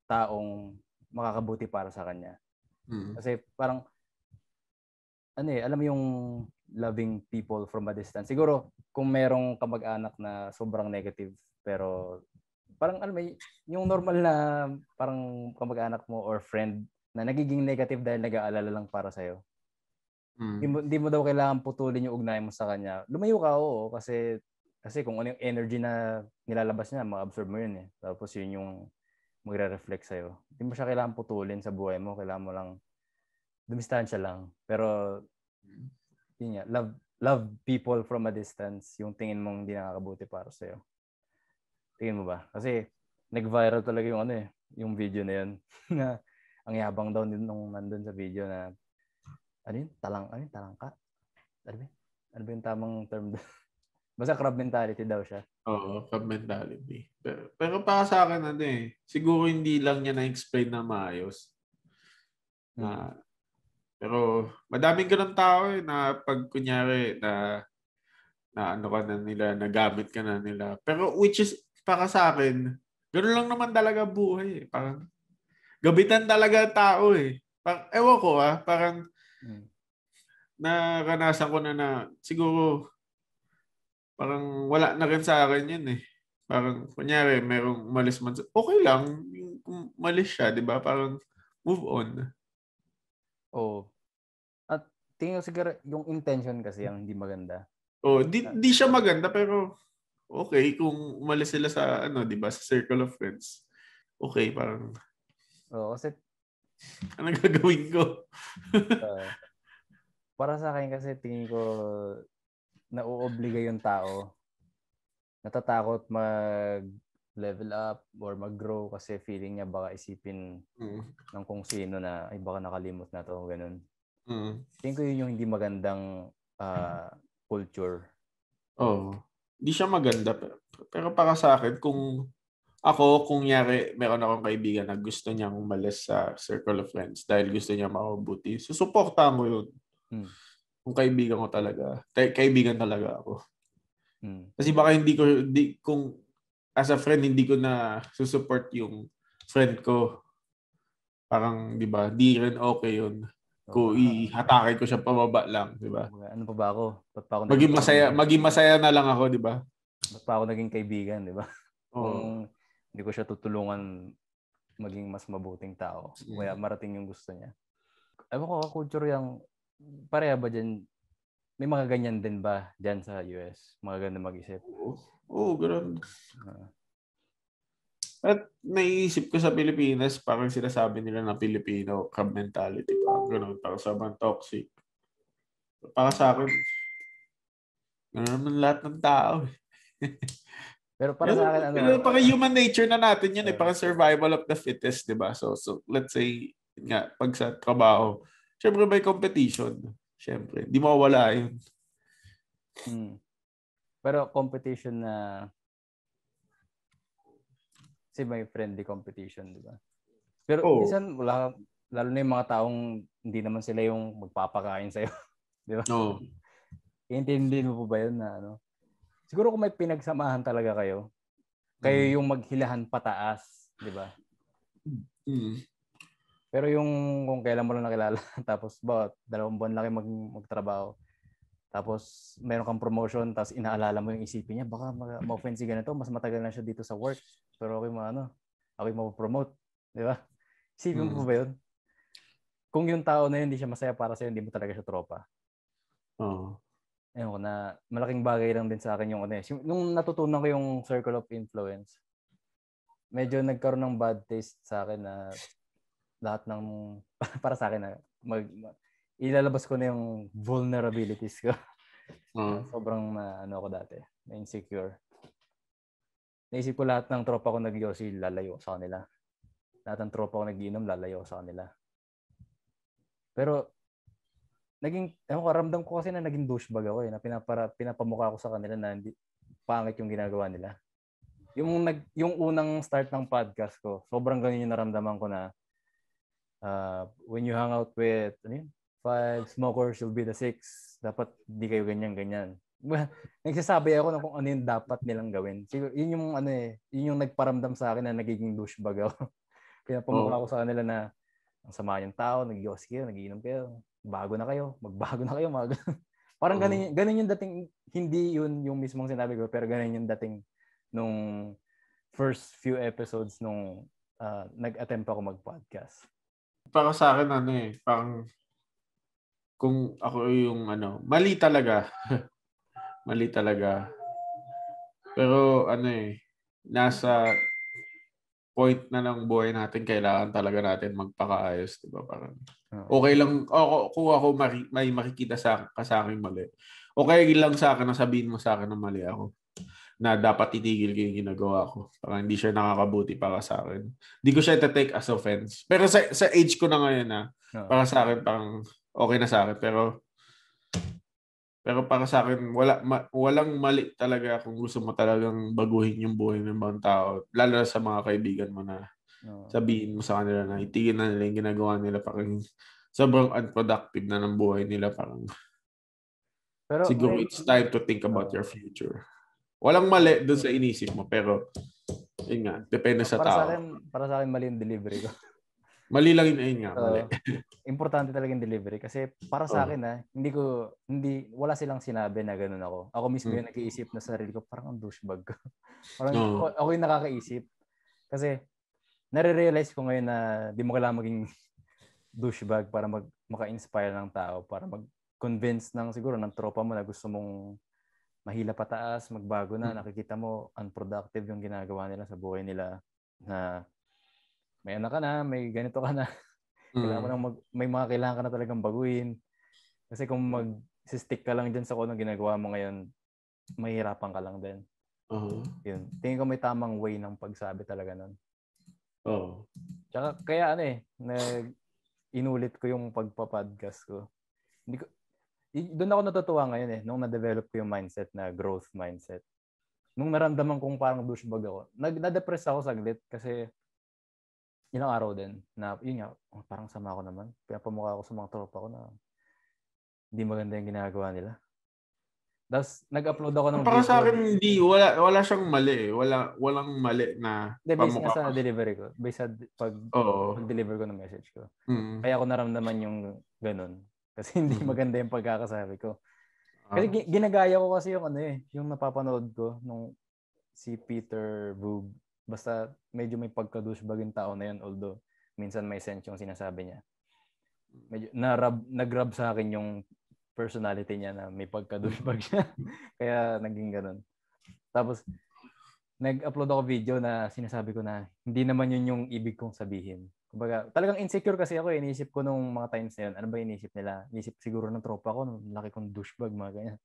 B: taong makakabuti para sa kanya mm Kasi parang, ano eh, alam mo yung loving people from a distance. Siguro, kung merong kamag-anak na sobrang negative, pero parang alam mo, yung normal na parang kamag-anak mo or friend na nagiging negative dahil nag-aalala lang para sa'yo. Mm. Di, mo, mo daw kailangan putulin yung ugnayan mo sa kanya. Lumayo ka, oo. Kasi, kasi kung ano yung energy na nilalabas niya, ma-absorb mo yun eh. Tapos yun yung magre-reflect sa'yo. Hindi mo siya kailangan putulin sa buhay mo. Kailangan mo lang dumistansya lang. Pero, yun nga, love, love people from a distance. Yung tingin mong hindi nakakabuti para sa'yo. Tingin mo ba? Kasi, nag-viral talaga yung ano eh, yung video na yun. *laughs* na, ang yabang daw din nung nandun sa video na, ano yun? Talang, ano yun? Talangka? Ano ba? Ano ba yung tamang term doon? *laughs* Basta crab mentality daw siya.
A: Oo, crab mentality. Pero, pero para sa akin, ano eh, siguro hindi lang niya na-explain na maayos. Na, hmm. Pero madaming ganun tao eh, na pag kunyari na, na ano ka na nila, nagamit ka na nila. Pero which is, para sa akin, ganun lang naman talaga buhay eh. Parang, gabitan talaga tao eh. Parang, ewan ko ah, parang, hmm. naranasan ko na na, siguro, parang wala na rin sa akin yun eh. Parang, kunyari, merong umalis man.
B: Okay lang, kung umalis siya, di ba? Parang, move on. Oo. Oh. At tingin ko siguro, yung intention kasi ang hindi maganda. oh,
A: di, di siya maganda, pero okay, kung umalis sila sa, ano, di ba, sa circle of friends. Okay, parang...
B: Oo, oh, kasi... *laughs* Ano gagawin ko? uh, *laughs* para sa akin kasi tingin ko nauobliga yung tao. Natatakot mag level up or mag-grow kasi feeling niya baka isipin mm. ng kung sino na ay baka nakalimot na to ganun. Mm. Think ko yun yung hindi magandang uh, culture.
A: Oh. Hindi siya maganda pero para sa akin kung ako, kung yari, meron akong kaibigan na gusto niyang umalis sa circle of friends dahil gusto niya makabuti, susuportahan mo yun. Hmm kung kaibigan ko talaga, kaibigan talaga ako. Mm. Kasi baka hindi ko, hindi, kung as a friend, hindi ko na susupport yung friend ko. Parang, di ba, di rin okay yun.
B: Ko oh, ihatake ko siya pababa lang, di ba? Ano pa ba ako? pa ako maging masaya, maging masaya na lang ako, di ba? Ba't pa ako naging kaibigan, di ba? Oh. hindi ko siya tutulungan maging mas mabuting tao. Kaya marating yung gusto niya. Ewan ko, culture yung pareha ba dyan? May mga ganyan din ba dyan sa US? Mga ganun mag-isip? Oo, oo ganun. Uh,
A: at naiisip ko sa Pilipinas, parang sinasabi nila na Pilipino crab mentality. Parang ganun, parang sabang toxic. Para sa akin, ganun naman lahat ng tao. Eh. Pero para sa akin, ano? Ganun, parang ah, human nature na natin yun eh. Ah. Parang survival of the fittest, di ba? So, so let's say, nga, pag sa trabaho, Siyempre may competition. Siyempre, hindi mawawala yun. Hmm.
B: Pero competition na kasi may friendly competition, di ba? Pero oh. minsan wala lalo na yung mga taong hindi naman sila yung magpapakain sa'yo. *laughs* di ba? Oo. Oh. Iintindihin mo po ba yun na ano? Siguro kung may pinagsamahan talaga kayo, kayo hmm. yung maghilahan pataas, di ba? Mm. Pero yung kung kailan mo lang nakilala, *laughs* tapos ba, dalawang buwan lang kayo mag, magtrabaho, tapos meron kang promotion, tapos inaalala mo yung isipin niya, baka ma-offend si ganito, mas matagal na siya dito sa work, pero ako yung ano, ako yung mapopromote, di ba? Isipin mo hmm. ba yun? Kung yung tao na yun, hindi siya masaya para sa'yo, hindi mo talaga siya tropa. Oo. Uh-huh. Ayun ko na, malaking bagay lang din sa akin yung ano eh. Nung natutunan ko yung circle of influence, medyo nagkaroon ng bad taste sa akin na lahat ng *laughs* para sa akin na mag, ilalabas ko na yung vulnerabilities ko. Mm. *laughs* Sobrang na ano ako dati, na insecure. Naisip ko lahat ng tropa ko nagyosi lalayo sa kanila. Lahat ng tropa ko nagiinom lalayo sa kanila. Pero naging ano ko ramdam ko kasi na naging douchebag ako eh na pinapara pinapamukha ko sa kanila na hindi, pangit yung ginagawa nila. Yung nag yung unang start ng podcast ko, sobrang ganun yung naramdaman ko na uh, when you hang out with ano yun? five smokers, you'll be the six. Dapat di kayo ganyan-ganyan. Well, *laughs* nagsasabi ako na kung ano yung dapat nilang gawin. Siguro, yun yung ano eh, yun yung nagparamdam sa akin na nagiging douchebag ako. *laughs* Pinapamukha oh. ko sa kanila na ang sama yung tao, nag-yos kayo, nag-iinom kayo, bago na kayo, magbago na kayo, mag *laughs* Parang oh. ganun, ganun yung dating, hindi yun yung mismong sinabi ko, pero ganun yung dating nung first few episodes nung uh, nag-attempt ako mag-podcast
A: para sa akin ano eh, parang kung ako yung ano, mali talaga. *laughs* mali talaga. Pero ano eh, nasa point na ng buhay natin, kailangan talaga natin magpakaayos, di ba? Parang, ah. okay lang, oh, kung ako may makikita sa, ka sa akin mali, okay lang sa akin na sabihin mo sa akin na mali ako na dapat itigil ko yung ginagawa ko. Parang hindi siya nakakabuti para sa akin. Hindi ko siya ita-take as offense. Pero sa, sa age ko na ngayon na, ah, ah, para sa akin, parang okay na sa akin. Pero, pero para sa akin, wala, ma, walang mali talaga kung gusto mo talagang baguhin yung buhay ng ibang tao. Lalo na sa mga kaibigan mo na ah. sabihin mo sa kanila na itigil na nila yung ginagawa nila. Parang sobrang unproductive na ng buhay nila. Parang pero Siguro may, it's time to think about ah. your future. Walang mali doon sa inisip mo, pero yun nga, depende sa para tao. Sa akin,
B: para sa akin, mali yung delivery ko. *laughs*
A: mali lang yun, ayun nga, so, mali.
B: *laughs* importante talaga yung delivery kasi para sa oh. akin, ha, ah, hindi ko, hindi, wala silang sinabi na ganun ako. Ako mismo hmm. yung nag-iisip na sarili ko, parang ang douchebag ko. *laughs* parang oh. ako yung nakakaisip. Kasi, nare-realize ko ngayon na di mo kailangan maging douchebag para mag, maka-inspire ng tao, para mag-convince ng siguro ng tropa mo na gusto mong mahila pataas, magbago na, hmm. nakikita mo unproductive yung ginagawa nila sa buhay nila na may anak ka na, may ganito ka na. *laughs* kailangan mo hmm. nang mag, may mga kailangan ka na talagang baguhin. Kasi kung hmm. mag-stick ka lang diyan sa kung ano ginagawa mo ngayon, mahirapan ka lang din. Uh-huh. Yun. Tingin ko may tamang way ng pagsabi talaga nun. Oo. Oh. Tsaka kaya ano eh, nag inulit ko yung pagpa-podcast ko. Hindi ko doon ako natutuwa ngayon eh, nung na-develop ko yung mindset na growth mindset. Nung naramdaman kong parang douchebag ako, nag, depress ako saglit kasi ilang araw din na, yun nga, oh, parang sama ako naman. Pinapamukha ako sa mga tropa ko na hindi maganda yung ginagawa nila. Tapos nag-upload ako ng Para sa akin
A: hindi wala wala siyang mali, eh. wala walang mali na De, based nga sa
B: delivery ko, based sa pag, pag-deliver ko ng message ko. Mm. Kaya ako naramdaman yung ganun. Kasi hindi mm-hmm. maganda yung pagkakasabi ko. Ah, kasi ginagaya ko kasi yung ano eh, yung napapanood ko nung si Peter Boog. Basta medyo may pagka-douchebag yung tao na yun although minsan may sense yung sinasabi niya. Medyo narab, nagrab sa akin yung personality niya na may pagka-douchebag siya. *laughs* Kaya naging ganun. Tapos nag-upload ako video na sinasabi ko na hindi naman yun yung ibig kong sabihin. Kumbaga, talagang insecure kasi ako. Eh. Iniisip ko nung mga times na yun, ano ba iniisip nila? Iniisip siguro ng tropa ko, nung laki kong douchebag, mga ganyan.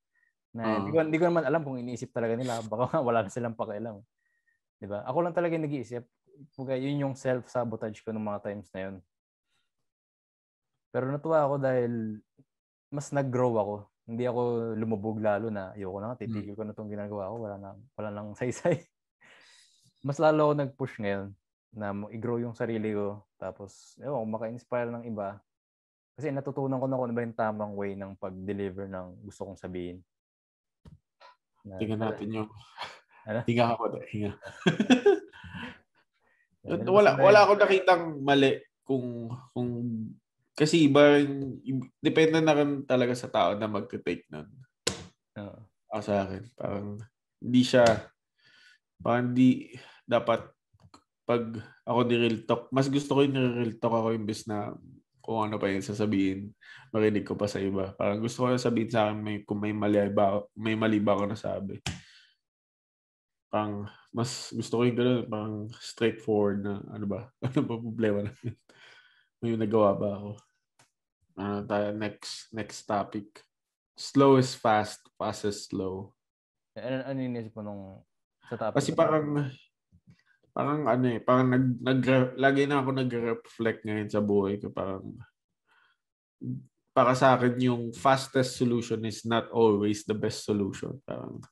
B: Na, mm. hindi, uh-huh. ko, hindi ko naman alam kung iniisip talaga nila. Baka wala na silang pakialam. Di ba? Ako lang talaga yung nag-iisip. Kumbaga, yun yung self-sabotage ko nung mga times na yun. Pero natuwa ako dahil mas nag-grow ako. Hindi ako lumubog lalo na ayoko na, titigil mm. ko na itong ginagawa ko. Wala na, wala nang saysay. *laughs* mas lalo ako nag-push ngayon na i-grow yung sarili ko. Tapos, ewan ko, maka-inspire ng iba. Kasi natutunan ko na kung ano ba yung tamang way ng pag-deliver ng gusto kong sabihin.
A: Na, Tingnan natin yung...
B: Ano? Hinga ako. Hinga.
A: *laughs* wala, wala akong nakitang mali kung kung kasi iba depende na rin talaga sa tao na magte-take nun. Oo. Uh, sa akin parang hindi siya parang hindi dapat pag ako ni Real Talk, mas gusto ko yung Real Talk ako imbes na kung ano pa yung sasabihin, marinig ko pa sa iba. Parang gusto ko yung sabihin sa akin may, kung may mali ba, may mali ba ako nasabi. Parang mas gusto ko yung gano'n, parang straightforward na ano ba, *laughs* ano ba problema natin. may nagawa ba ako. Ano tayo, next, next topic. Slow is fast, fast is slow.
B: Eh, ano, ano inisip mo nung sa topic? Kasi parang,
A: parang ano eh, parang nag, nag lagi na ako nagre-reflect ngayon sa buhay ko. Parang, para sa akin, yung fastest solution is not always the best solution. Parang,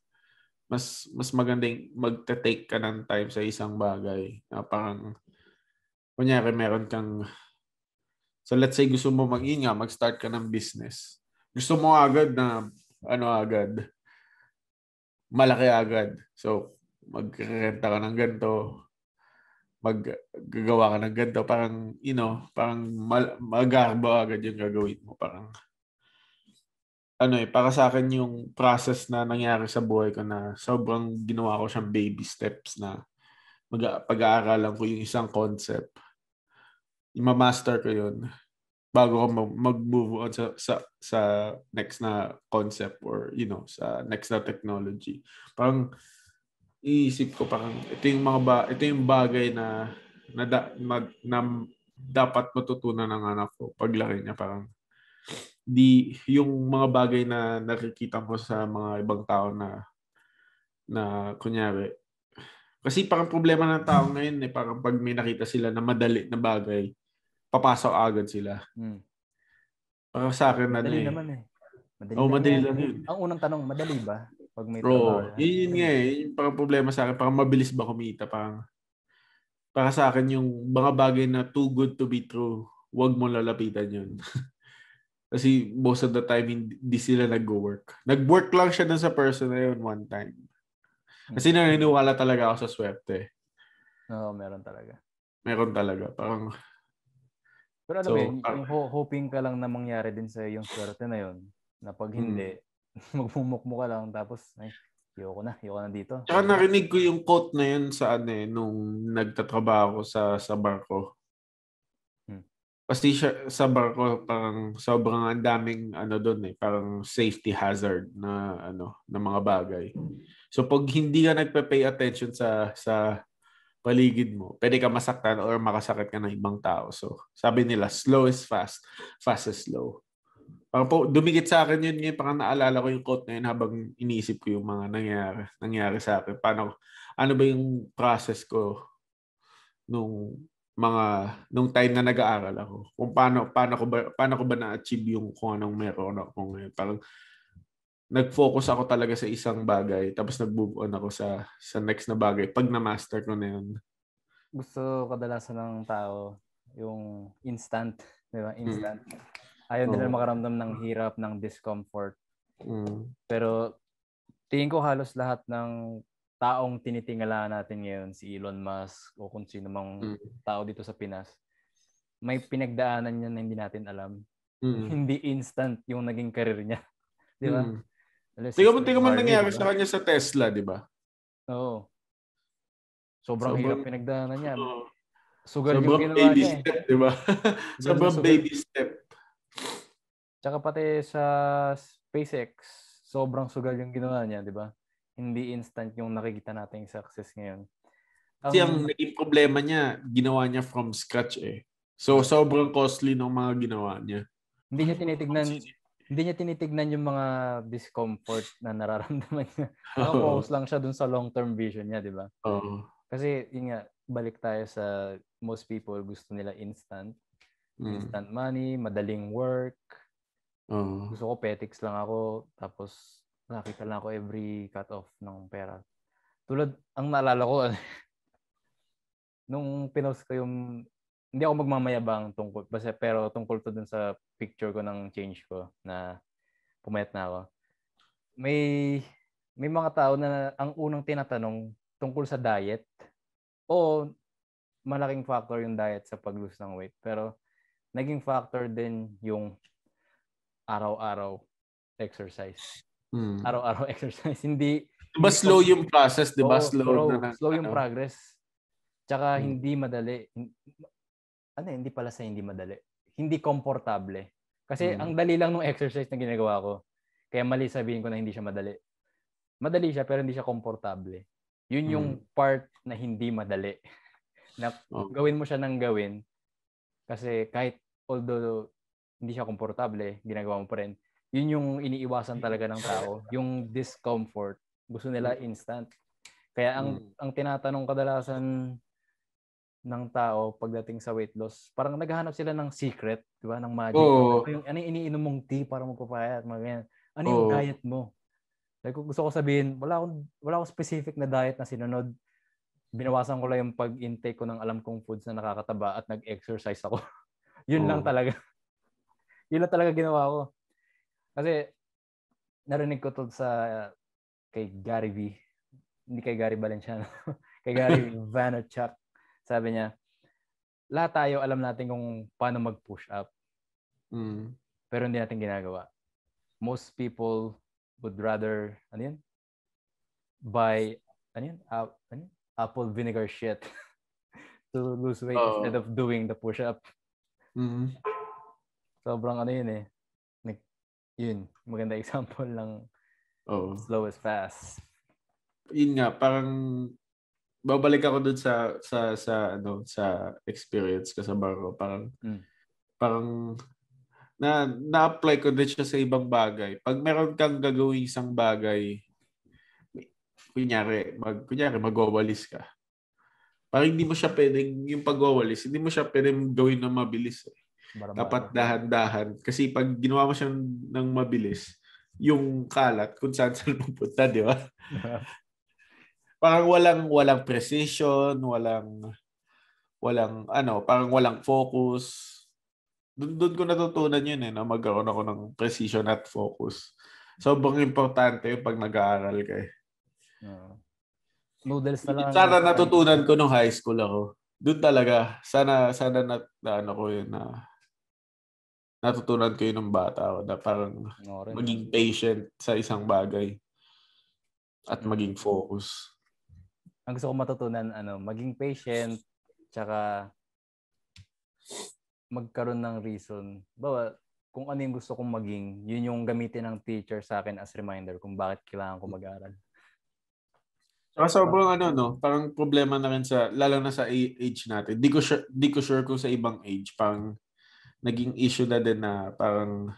A: mas mas magandang magte-take ka ng time sa isang bagay na parang kunyari meron kang so let's say gusto mo mag nga mag-start ka ng business gusto mo agad na ano agad malaki agad so magrerenta ka ng ganito maggagawa ka ng ganito, parang, you know, parang mal- magarbo agad yung gagawin mo. Parang, ano eh, para sa akin yung process na nangyari sa buhay ko na sobrang ginawa ko siyang baby steps na mag- pag-aaralan ko yung isang concept. Ima-master ko yun bago ko mag-move on sa, sa, sa next na concept or, you know, sa next na technology. Parang iisip ko parang ito yung mga ba, ito yung bagay na na, da, mag, na dapat matutunan ng anak ko paglaki niya parang di yung mga bagay na nakikita mo sa mga ibang tao na na kunyari kasi parang problema ng tao ngayon eh parang pag may nakita sila na madali na bagay papasok agad sila. Hmm. Para sa akin na ano, eh. naman
B: eh. Madali oh, madali lang yun. Ang unang tanong, madali ba? pag may Bro,
A: yun, yun nga eh. Yung parang problema sa akin, parang mabilis ba kumita? Parang, para sa akin yung mga bagay na too good to be true, wag mo lalapitan yun. *laughs* Kasi most of the time, hindi sila nag-work. Nag-work lang siya dun sa person na yun one time. Kasi hmm. naniniwala talaga ako sa swerte.
B: Oo, oh, meron talaga.
A: Meron talaga. Parang,
B: pero alam so, mo, yung, yung hoping ka lang na mangyari din sa yung swerte na yon na pag hmm. hindi, hmm. *laughs* magmumukmo ka lang tapos ay, ayoko na, ayoko na dito. Tsaka narinig
A: ko yung quote na yun sa ano eh, nung nagtatrabaho sa, sa barko. Hmm. Kasi siya, sa barko parang sobrang ang daming ano doon eh, parang safety hazard na ano, na mga bagay. So pag hindi ka nagpe-pay attention sa sa paligid mo, pwede ka masaktan or makasakit ka ng ibang tao. So, sabi nila, slow is fast, fast is slow. Opo, dumikit sa akin yun ngayon. Parang naalala ko yung quote na yun habang iniisip ko yung mga nangyari, nangyari sa akin. Paano, ano ba yung process ko nung mga nung time na nag-aaral ako kung paano paano ko ba paano ko ba na-achieve yung kung anong meron ako ngayon parang nag-focus ako talaga sa isang bagay tapos nag-move on ako sa sa next na bagay pag na-master ko na yun
B: gusto kadalasan ng tao yung instant di ba instant hmm Ayaw nila oh. makaramdam ng hirap, ng discomfort. Mm. Pero tingin ko halos lahat ng taong tinitingala natin ngayon, si Elon Musk o kung sino mang mm. tao dito sa Pinas, may pinagdaanan niya na hindi natin alam. Mm. Hindi instant yung naging karir niya. *laughs* di ba? Mm. Tingnan mo, tingnan mo nangyari sa kanya
A: sa Tesla, di ba?
B: Oo. Sobrang, Sobrang hirap pinagdaanan niya. *laughs*
A: Sobrang, Sugar Sobrang yung baby eh. Step, di ba? *laughs* Sobrang, Sobrang baby
B: step. Tsaka pati sa SpaceX, sobrang sugal yung ginawa niya, di ba? Hindi instant yung nakikita nating success ngayon. Kasi ang um, naging problema niya,
A: ginawa niya from scratch eh. So, sobrang costly ng mga ginawa niya.
B: Hindi niya tinitignan, hindi niya tinitignan yung mga discomfort na nararamdaman niya. *laughs* focus lang siya dun sa long-term vision niya, di ba? Kasi, yun nga, balik tayo sa most people gusto nila instant. Mm. Instant mm. money, madaling work, Uh-huh. Gusto ko petics lang ako tapos nakita lang ako every cut off ng pera. Tulad ang naalala ko *laughs* nung pinos ko yung hindi ako magmamayabang tungkol basta pero tungkol to dun sa picture ko ng change ko na pumayat na ako. May may mga tao na ang unang tinatanong tungkol sa diet o malaking factor yung diet sa pag ng weight pero naging factor din yung araw-araw exercise. Mm. Araw-araw *laughs* exercise. Hindi Diba slow yung process, diba? Oh, slow, slow, na, slow yung ano. progress. Tsaka hmm. hindi madali. Ano, eh, hindi pala sa hindi madali. Hindi komportable. Kasi hmm. ang dali lang ng exercise na ginagawa ko. Kaya mali sabihin ko na hindi siya madali. Madali siya pero hindi siya komportable. Yun yung hmm. part na hindi madali. *laughs* na okay. Oh. gawin mo siya ng gawin kasi kahit although hindi siya komportable, eh, ginagawa mo pa rin. Yun yung iniiwasan talaga ng tao, yung discomfort. Gusto nila mm. instant. Kaya ang mm. ang tinatanong kadalasan ng tao pagdating sa weight loss, parang naghahanap sila ng secret, 'di ba, ng magic. Oh. Ano yung ano yung iniinom mong tea para magpapayat, mga ganyan. Ano yung oh. diet mo? Like, gusto ko sabihin, wala akong wala akong specific na diet na sinunod. Binawasan ko lang yung pag-intake ko ng alam kong foods na nakakataba at nag-exercise ako. *laughs* Yun oh. lang talaga yun lang talaga ginawa ko. Kasi, narinig ko to sa kay Gary V. Hindi kay Gary Valenciano. *laughs* kay Gary *laughs* Vaynerchuk. Sabi niya, lahat tayo alam natin kung paano mag-push up. Mm. Pero hindi natin ginagawa. Most people would rather, ano yun? Buy, ano yun? Uh, ano yun? Apple vinegar shit *laughs* to lose weight oh. instead of doing the push-up. Mm-hmm sobrang ano yun eh. Yun, maganda example *laughs* ng Oo. slow is fast.
A: Yun nga, parang babalik ako dun sa sa sa ano sa experience ko sa barko parang mm. parang na na-apply ko din siya sa ibang bagay. Pag meron kang gagawin isang bagay, kunyari, mag, kunyari magwawalis ka. Parang hindi mo siya pwedeng, yung pagwawalis, hindi mo siya pwedeng gawin na mabilis eh. Maramara. Dapat dahan-dahan. Kasi pag ginawa mo siya ng mabilis, yung kalat kung saan saan pupunta, di ba? *laughs* parang walang walang precision, walang walang ano, parang walang focus. Doon doon ko natutunan yun eh na magkaroon ako ng precision at focus. Sobrang importante yung pag nag-aaral ka eh.
B: Uh, noodles na lang. Sana natutunan ko nung high
A: school ako. Doon talaga. Sana sana na, na ano ko yun na natutunan kayo ng bata ako na parang Norin. maging patient sa isang bagay at mm. maging focus.
B: Ang gusto ko matutunan, ano, maging patient, tsaka magkaroon ng reason. Bawa, kung ano yung gusto kong maging, yun yung gamitin ng teacher sa akin as reminder kung bakit kailangan ko mag-aral.
A: Saka sobrang ano no, parang problema na rin sa lalo na sa age natin. Di ko sure, di ko sure kung sa ibang age parang naging issue na din na parang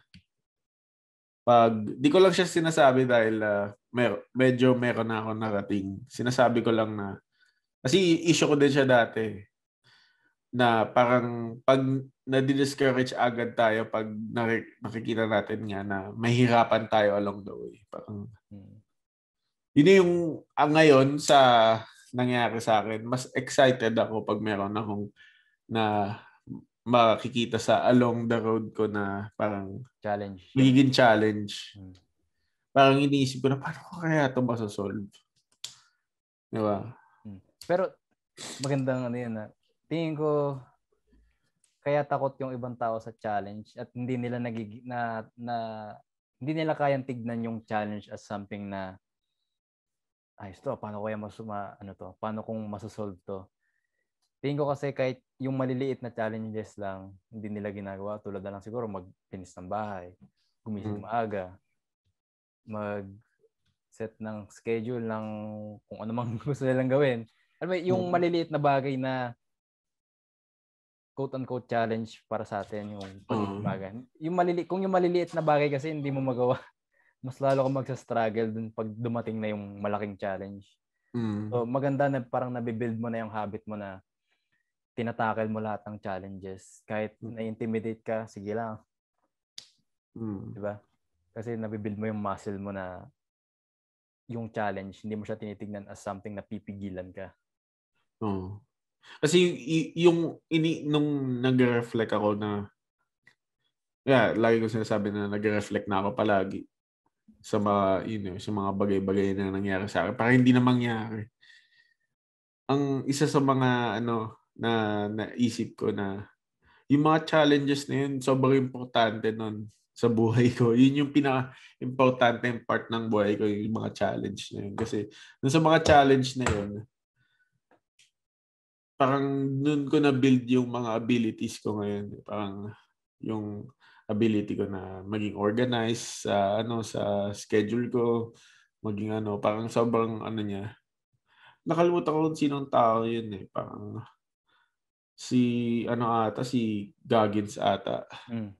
A: pag di ko lang siya sinasabi dahil uh, mer- medyo meron na ako narating. Sinasabi ko lang na kasi issue ko din siya dati na parang pag na discourage agad tayo pag nakikita natin nga na mahirapan tayo along the way. Parang hmm. yun yung ang ah, ngayon sa nangyari sa akin, mas excited ako pag meron akong na makikita sa along the road ko na parang challenge. Magiging challenge. Hmm. Parang iniisip ko na paano ko kaya ito masasolve? Di ba?
B: Hmm. Pero magandang ano yan na ah. tingin ko kaya takot yung ibang tao sa challenge at hindi nila nagig na, na hindi nila kayang tignan yung challenge as something na ayos to, paano kaya mas ma, ano to, paano kung masasolve to. Tingin ko kasi kahit yung maliliit na challenges lang, hindi nila ginagawa. Tulad na lang siguro maglinis ng bahay, gumising mm. maaga, mag-set ng schedule ng kung ano mang *laughs* gusto nilang gawin. Alam mo, yung mm. maliliit na bagay na quote-unquote challenge para sa atin yung pagbabagan. Hmm. Mm. Yung maliliit, kung yung maliliit na bagay kasi hindi mo magawa, *laughs* mas lalo ka magsa-struggle dun pag dumating na yung malaking challenge. Mm. So maganda na parang nabibuild mo na yung habit mo na tinatakel mo lahat ng challenges. Kahit mm. na-intimidate ka, sige lang. Mm. 'Di ba? Kasi nabibuild mo yung muscle mo na yung challenge, hindi mo siya tinitignan as something na pipigilan ka.
A: Oo. Oh. Kasi yung, ini, nung nag-reflect ako na yeah, lagi ko sinasabi na nag-reflect na ako palagi sa mga, you know, eh, sa mga bagay-bagay na nangyari sa akin para hindi na mangyari. Ang isa sa mga ano, na naisip ko na yung mga challenges na yun, sobrang importante nun sa buhay ko. *laughs* Yun yung pinaka-importante part ng buhay ko, yung mga challenge na yun. Kasi dun sa mga challenge na yun, parang nun ko na-build yung mga abilities ko ngayon. Parang yung ability ko na maging organized sa ano sa schedule ko maging ano parang sobrang ano niya nakalimutan ko kung sinong tao yun eh parang si ano ata si Goggins ata. Mm.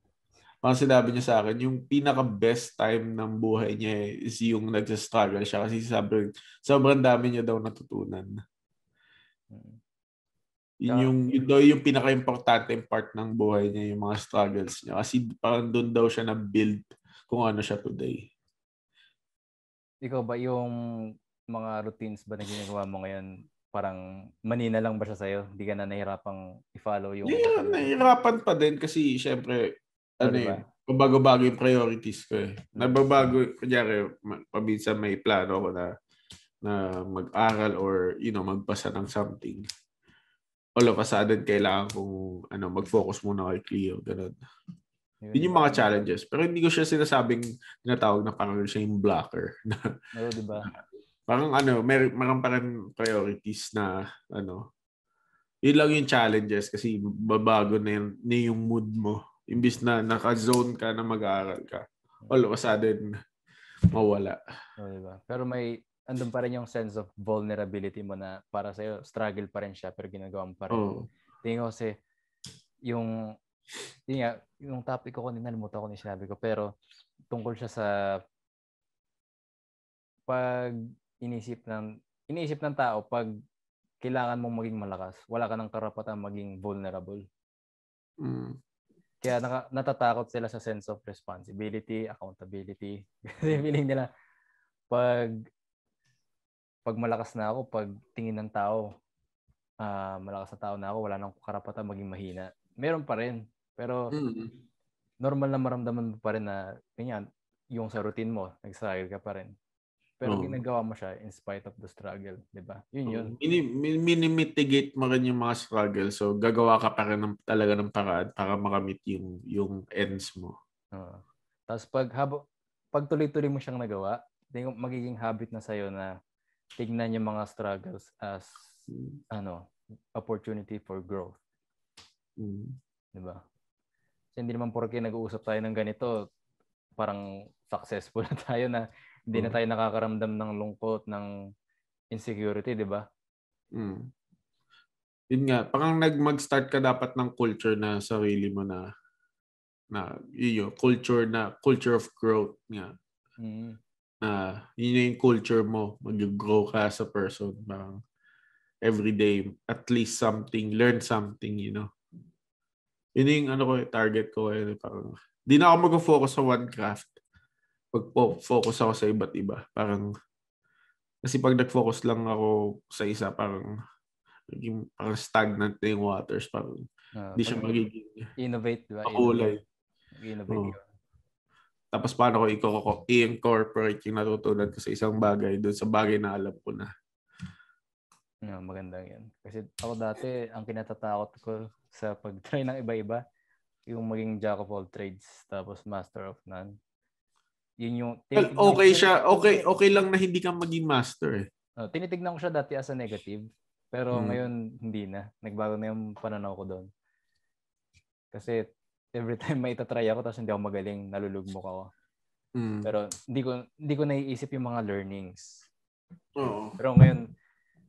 A: Parang sinabi niya sa akin, yung pinaka-best time ng buhay niya eh, is yung nagsa-struggle siya kasi sobrang, sobrang dami niya daw natutunan. Yun yung, yun daw yung pinaka-importante part ng buhay niya, yung mga struggles niya. Kasi parang doon daw siya na-build kung ano siya today.
B: Ikaw ba yung mga routines ba na ginagawa mo ngayon parang manina lang ba siya sa'yo? Hindi ka na nahirapang i-follow yung... Hindi,
A: yeah, nahirapan pa din kasi syempre, oh, ano diba? yun, eh, kumbago-bago yung priorities ko eh. Nababago, kunyari, paminsan may plano ko na na mag-aral or you know magpasa ng something all of a sudden kailangan kong ano mag-focus muna kay Cleo ganun yun, yung mga challenges pero hindi ko siya sinasabing tinatawag na parang siya yung blocker na,
B: no, oh, diba? *laughs*
A: Parang ano, may mga parang priorities na ano. Yun lang yung challenges kasi babago na yung, na yung mood mo. Imbis na naka-zone ka na mag-aaral ka. All of a sudden, mawala.
B: Oh, diba? Pero may andun pa rin yung sense of vulnerability mo na para sa'yo, struggle pa rin siya pero ginagawa mo pa rin. Oh. Tingin ko kasi yung yun nga, yung topic ko kanina, nalimutan ko na sinabi ko, pero tungkol siya sa pag inisip ng iniisip ng tao pag kailangan mong maging malakas, wala ka ng karapatan maging vulnerable. Mm. Kaya naka, natatakot sila sa sense of responsibility, accountability. *laughs* Kasi feeling nila, pag pag malakas na ako, pag tingin ng tao, uh, malakas na tao na ako, wala nang karapatan maging mahina. Meron pa rin. Pero mm normal na maramdaman mo pa rin na, ganyan, yung sa routine mo, nagsasagal ka pa rin. Pero oh. ginagawa mo siya in spite of the struggle, di ba? Yun yun.
A: Min- minimitigate mo rin yung mga struggle. So, gagawa ka pa rin ng, talaga ng paraan para makamit yung, yung ends mo. Oh.
B: Tapos pag, habo, pag tuloy-tuloy mo siyang nagawa, magiging habit na sa'yo na tignan yung mga struggles as mm. ano opportunity for growth. Mm. Di ba? Kasi hindi naman porke nag-uusap tayo ng ganito, parang successful *laughs* na tayo na hindi mm. na tayo nakakaramdam ng lungkot, ng insecurity, di ba?
A: Mm. Yun nga, parang nag-mag-start ka dapat ng culture na sarili mo na na iyo culture na culture of growth nga. Mm. Na uh, yun yung culture mo, mag-grow ka as a person, parang every day at least something, learn something, you know. Yun yung ano ko, target ko eh, parang di na ako mag-focus sa one craft pag-focus ako sa iba't iba. Parang, kasi pag nag-focus lang ako sa isa, parang, naging, parang stagnant na yung waters. Parang, ah, hindi uh, siya magiging
B: innovate, diba? Makulay. Innovate.
A: Oh. Tapos paano ko i-incorporate yung natutunan ko sa isang bagay doon sa bagay na
B: alam ko na. Yeah, maganda yan. Kasi ako dati, ang kinatatakot ko sa pag-try ng iba-iba, yung maging jack of all trades, tapos master of none. Yun yung well, okay siya. Okay,
A: okay lang na hindi ka maging master eh.
B: Uh, tinitignan ko siya dati as a negative, pero hmm. ngayon hindi na. Nagbago na yung pananaw ko doon. Kasi every time may itatry ako tapos hindi ako magaling, nalulugmok ako. Hmm. Pero hindi ko hindi ko naiisip yung mga learnings. Oo. Pero ngayon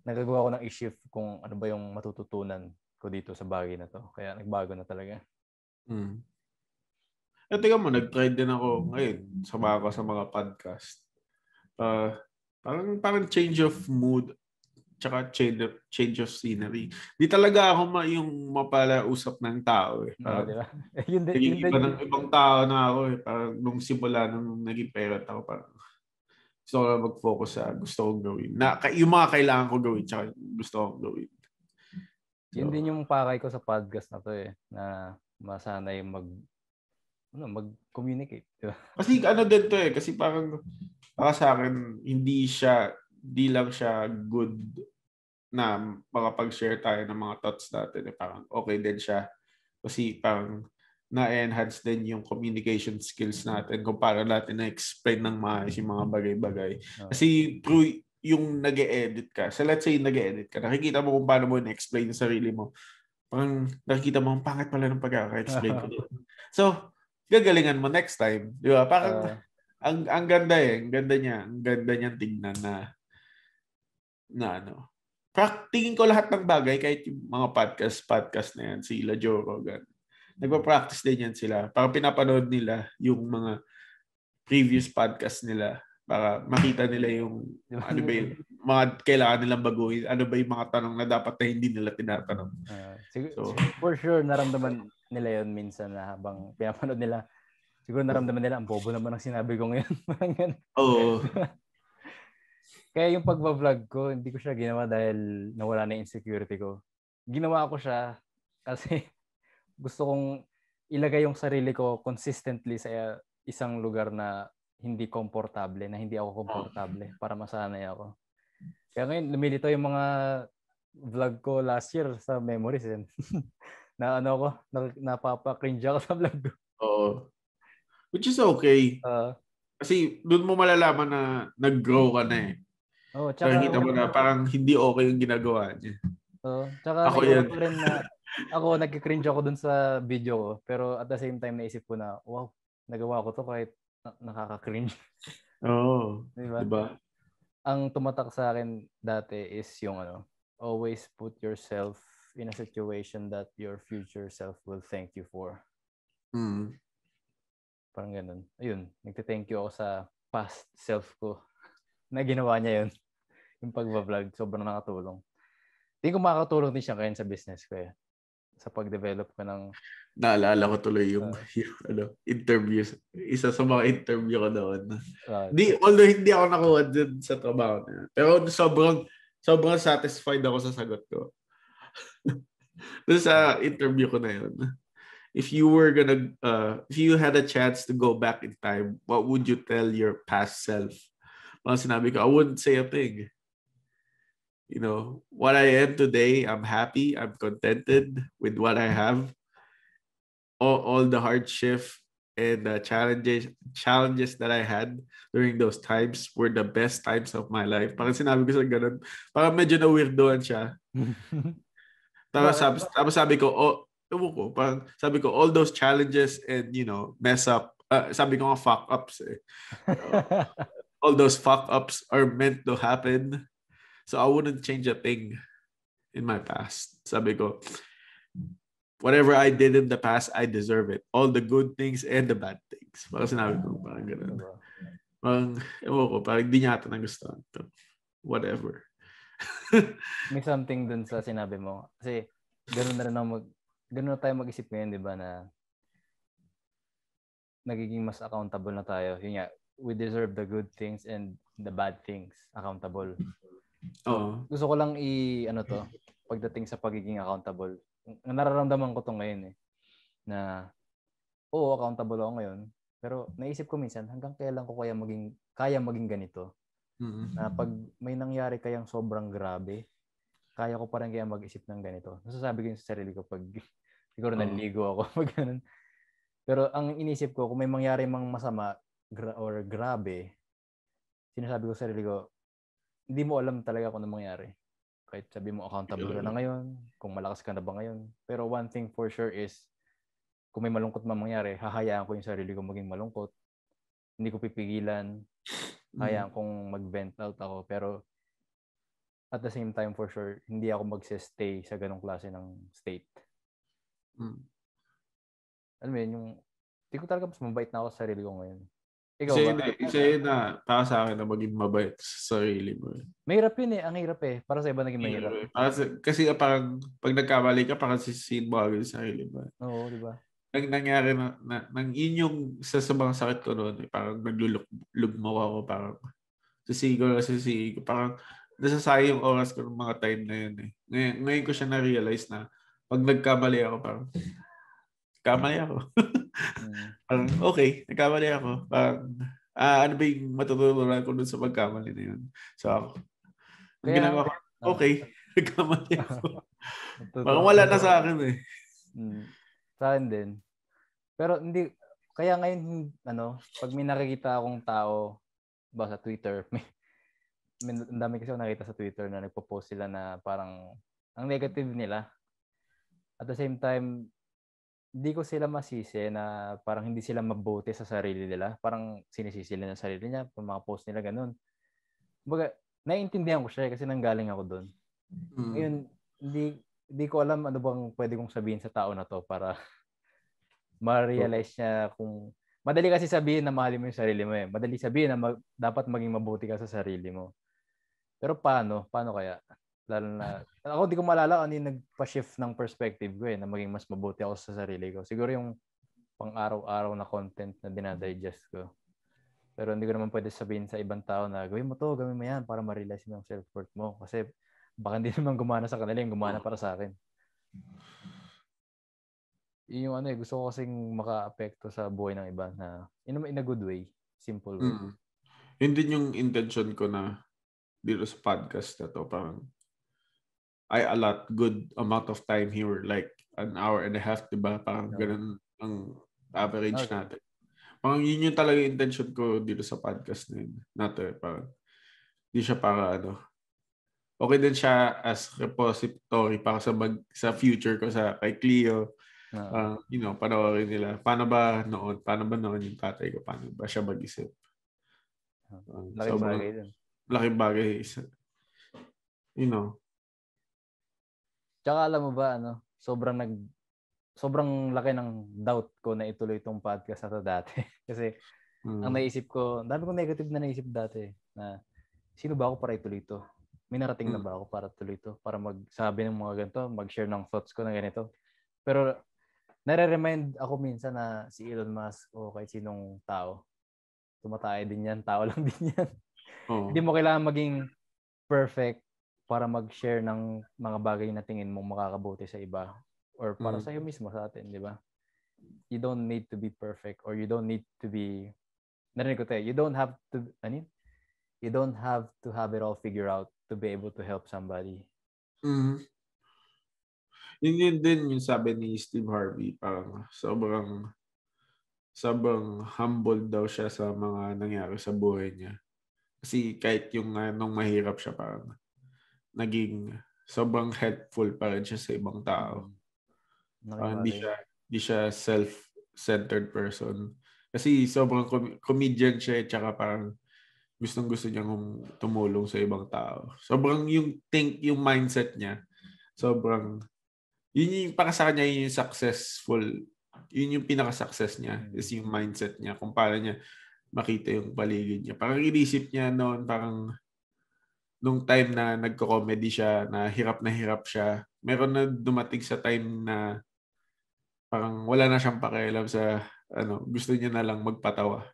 B: nagagawa ko ng i-shift kung ano ba yung matututunan ko dito sa bagay na to. Kaya nagbago na talaga. Mm.
A: At eh, tiga mo, nag-try din ako ngayon. Sama ako sa mga podcast. Uh, parang, parang change of mood tsaka change of, change of scenery. Di talaga ako ma, yung mapalausap ng tao. Eh. Parang, oh, diba? *laughs* yun din, naging yun iba ng ibang tao na ako. Eh. Parang nung simula, nung naging parent ako, parang gusto ko lang mag-focus sa gusto kong gawin. Na, yung mga kailangan ko gawin, tsaka gusto kong gawin.
B: So, yun din yung pakay ko sa podcast na to eh, na masanay mag ano, mag-communicate.
A: *laughs* Kasi ano din to eh, kasi parang para sa akin, hindi siya, di lang siya good na makapag-share tayo ng mga thoughts natin. Eh, parang okay din siya. Kasi parang na-enhance din yung communication skills natin kung para natin na-explain ng maayos yung mga bagay-bagay. Kasi through yung nag edit ka, so let's say nag edit ka, nakikita mo kung paano mo na-explain yung sarili mo. Parang nakikita mo, ang pangit pala ng pag explain ko. *laughs* so, gagalingan mo next time. Di ba? Parang, uh, ang, ang ganda eh. Ang ganda niya. Ang ganda niyang tingnan na, na ano. Tingin ko lahat ng bagay, kahit yung mga podcast, podcast na yan, sila Joe Rogan. Nagpa-practice din yan sila. Para pinapanood nila yung mga previous podcast nila para makita nila yung ano ba yung *laughs* mga kailangan nilang baguhin, ano ba yung mga tanong na dapat na hindi nila tinatanong. Uh, ah, sig- so,
B: for sure, naramdaman nila yon minsan na habang pinapanood nila, siguro naramdaman nila, ang bobo naman ang sinabi ko ngayon. *laughs* Oo. oh. *laughs* Kaya yung pagbablog ko, hindi ko siya ginawa dahil nawala na yung insecurity ko. Ginawa ko siya kasi *laughs* gusto kong ilagay yung sarili ko consistently sa isang lugar na hindi komportable, na hindi ako ah. komportable para masanay ako. Kaya ngayon, lumilito yung mga vlog ko last year sa memories. Eh na ano ko, na, napapa ako *laughs* sa vlog ko. Oo. Which is
A: okay. Uh, Kasi doon mo malalaman na nag-grow ka na eh.
B: Oh, tsaka, Kaya kita mo ano na
A: parang hindi okay yung ginagawa niya.
B: Oo. Oh, tsaka ako yan. rin na, ako, nagka-cringe ako doon sa video ko. Pero at the same time, naisip ko na, wow, nagawa ko to kahit nakaka-cringe.
C: Oo. Oh, *laughs* diba? diba?
B: Ang tumatak sa akin dati is yung ano, always put yourself in a situation that your future self will thank you for. Mm. Parang ganun. Ayun, nagte-thank you ako sa past self ko *laughs* na ginawa niya yun. *laughs* Yung pagbablog, sobrang nakatulong. Hindi ko makakatulong din siya ngayon sa business ko eh. Sa pag-develop ko ng...
A: Naalala ko tuloy yung, uh, *laughs* yung ano, interviews. Isa sa mga interview ko noon. Uh, ah, di, although hindi ako nakuha din sa trabaho na Pero sobrang, sobrang satisfied ako sa sagot ko. *laughs* Doon sa interview ko na yun. If you were gonna, uh, if you had a chance to go back in time, what would you tell your past self? Mga sinabi ko, I wouldn't say a thing. You know, what I am today, I'm happy, I'm contented with what I have. All, all the hardship and challenges challenges that I had during those times were the best times of my life. Parang sinabi ko sa ganun, parang medyo na weirdoan siya. *laughs* Para sabi, tapos sabi ko, oh, ewan ko, parang sabi ko, all those challenges and, you know, mess up, uh, sabi ko nga fuck ups eh. *laughs* all those fuck ups are meant to happen. So I wouldn't change a thing in my past. Sabi ko, whatever I did in the past, I deserve it. All the good things and the bad things. Parang sinabi ko, parang ganun. Parang, ewan ko, parang di niya ata nagustuhan.
B: Whatever. *laughs* may something dun sa sinabi mo. Kasi ganoon na rin ako mag, ganoon na tayo mag-isip ngayon, di ba, na nagiging mas accountable na tayo. Yun nga, we deserve the good things and the bad things accountable. So, Oo. Gusto ko lang i ano to, pagdating sa pagiging accountable. Nararamdaman ko to ngayon eh na oo, accountable ako ngayon, pero naisip ko minsan hanggang kailan ko kaya maging kaya maging ganito?
C: Mm-hmm. Na pag
B: may nangyari kayang sobrang grabe, kaya ko parang kaya mag-isip ng ganito. Nasasabi ko yung sa sarili ko pag *laughs* siguro mm. naliligo ako. *laughs* Pag ganun. Pero ang inisip ko, kung may mangyari mang masama gra- or grabe, sinasabi ko sa sarili ko, hindi mo alam talaga kung ano mangyari. Kahit sabi mo accountable ka na mm. ngayon, kung malakas ka na ba ngayon. Pero one thing for sure is, kung may malungkot man mangyari, hahayaan ko yung sarili ko maging malungkot. Hindi ko pipigilan. Kaya mm. kung mag-vent out ako. Pero at the same time, for sure, hindi ako magse-stay sa ganong klase ng state. Mm. Alam mo yun, yung hindi ko talaga mas mabait na ako sa sarili ko ngayon. Ikaw isa ba? Na, eh, isa
A: yun na, tao sa akin na maging mabait sa sarili mo. Eh.
B: Mahirap yun eh. Ang hirap eh. Para sa iba naging mahirap. Eh.
A: Para sa, kasi parang pag nagkamali ka, parang sisihin mo agad sa sarili mo. Oo, di ba? nang nangyari na, na nang inyong sa sabang sakit ko noon, eh, parang naglulugmaw ako, parang sisigaw na sisigaw. Parang nasasayang oras ko ng mga time na yun eh. Ngayon, ngayon ko siya na-realize na pag nagkamali ako, parang kamali ako. Mm. *laughs* parang okay, nagkamali ako. Parang ah, ano ba yung matutunan ko dun sa pagkamali na yun? So ako, ang Kaya, ginagawa ko, okay, ah. *laughs* nagkamali ako. *laughs* parang wala na sa akin eh.
B: Hmm. Sa akin din. Pero hindi, kaya ngayon, ano, pag may nakikita akong tao ba sa Twitter, *laughs* may, may ang dami kasi ako nakita sa Twitter na nagpo-post sila na parang ang negative nila. At the same time, hindi ko sila masisi na parang hindi sila mabuti sa sarili nila. Parang sinisisi nila ng sarili niya, mga post nila ganun. Baga, naiintindihan ko siya kasi nanggaling ako doon. Mm. Ngayon, hindi, hindi ko alam ano bang pwede kong sabihin sa tao na to para ma-realize niya kung madali kasi sabihin na mahalin mo yung sarili mo eh. Madali sabihin na mag, dapat maging mabuti ka sa sarili mo. Pero paano? Paano kaya? Lalo na, *laughs* ako di ko malala ano yung nagpa-shift ng perspective ko eh, na maging mas mabuti ako sa sarili ko. Siguro yung pang-araw-araw na content na dinadigest ko. Pero hindi ko naman pwede sabihin sa ibang tao na gawin mo to, gawin mo yan para ma-realize mo yung self-worth mo. Kasi baka hindi *laughs* naman gumana sa kanila yung gumana para sa akin yung ano eh, gusto ko kasing maka-apekto sa buhay ng iba na in a, in a good way, simple way. Mm.
A: Yun din yung intention ko na dito sa podcast na to, parang I allot good amount of time here, like an hour and a half, di ba? Parang okay. ganun ang average okay. natin. Parang yun yung talaga intention ko dito sa podcast na yun. Nato, parang hindi siya para ano, okay din siya as repository para sa mag, sa future ko sa kay Cleo. Uh, you know, panoorin nila. Paano ba noon? Paano ba noon yung tatay ko? Paano ba siya mag-isip? Uh, ah, ah, laking so, bagay din. Laking bagay. You know.
B: Tsaka alam mo ba, ano, sobrang nag sobrang laki ng doubt ko na ituloy itong podcast na to dati. *laughs* Kasi
C: mm. ang naisip
B: ko, ang dami kong negative na naisip dati na sino ba ako para ituloy ito? May narating mm. na hmm. ba ako para tuloy ito? Para magsabi ng mga ganito, mag-share ng thoughts ko na ganito. Pero nare-remind ako minsan na si Elon Musk o oh, kahit sinong tao, tumatay din yan, tao *laughs* lang din yan. Hindi mo kailangan maging perfect para mag-share ng mga bagay na tingin mong makakabuti sa iba or para mm-hmm. sa iyo mismo sa atin, di ba? You don't need to be perfect or you don't need to be narinig ko tayo, you don't have to, ano You don't have to have it all figured out to be able to help somebody. Mm-hmm. Yun yun din yung
A: sabi ni Steve Harvey. Parang sobrang sobrang humble daw siya sa mga nangyari sa buhay niya. Kasi kahit yung uh, nung mahirap siya parang naging sobrang helpful pa rin siya sa ibang tao. Mm. Parang hindi siya, hindi siya self-centered person. Kasi sobrang com- comedian siya at eh, saka parang gustong gusto niya tumulong sa ibang tao. Sobrang yung think, yung mindset niya, sobrang yun yung para sa kanya yun yung successful yun yung pinaka-success niya mm. is yung mindset niya kung paano niya makita yung paligid niya parang inisip niya noon parang nung time na nagko-comedy siya na hirap na hirap siya meron na dumating sa time na parang wala na siyang pakialam sa ano gusto niya na lang magpatawa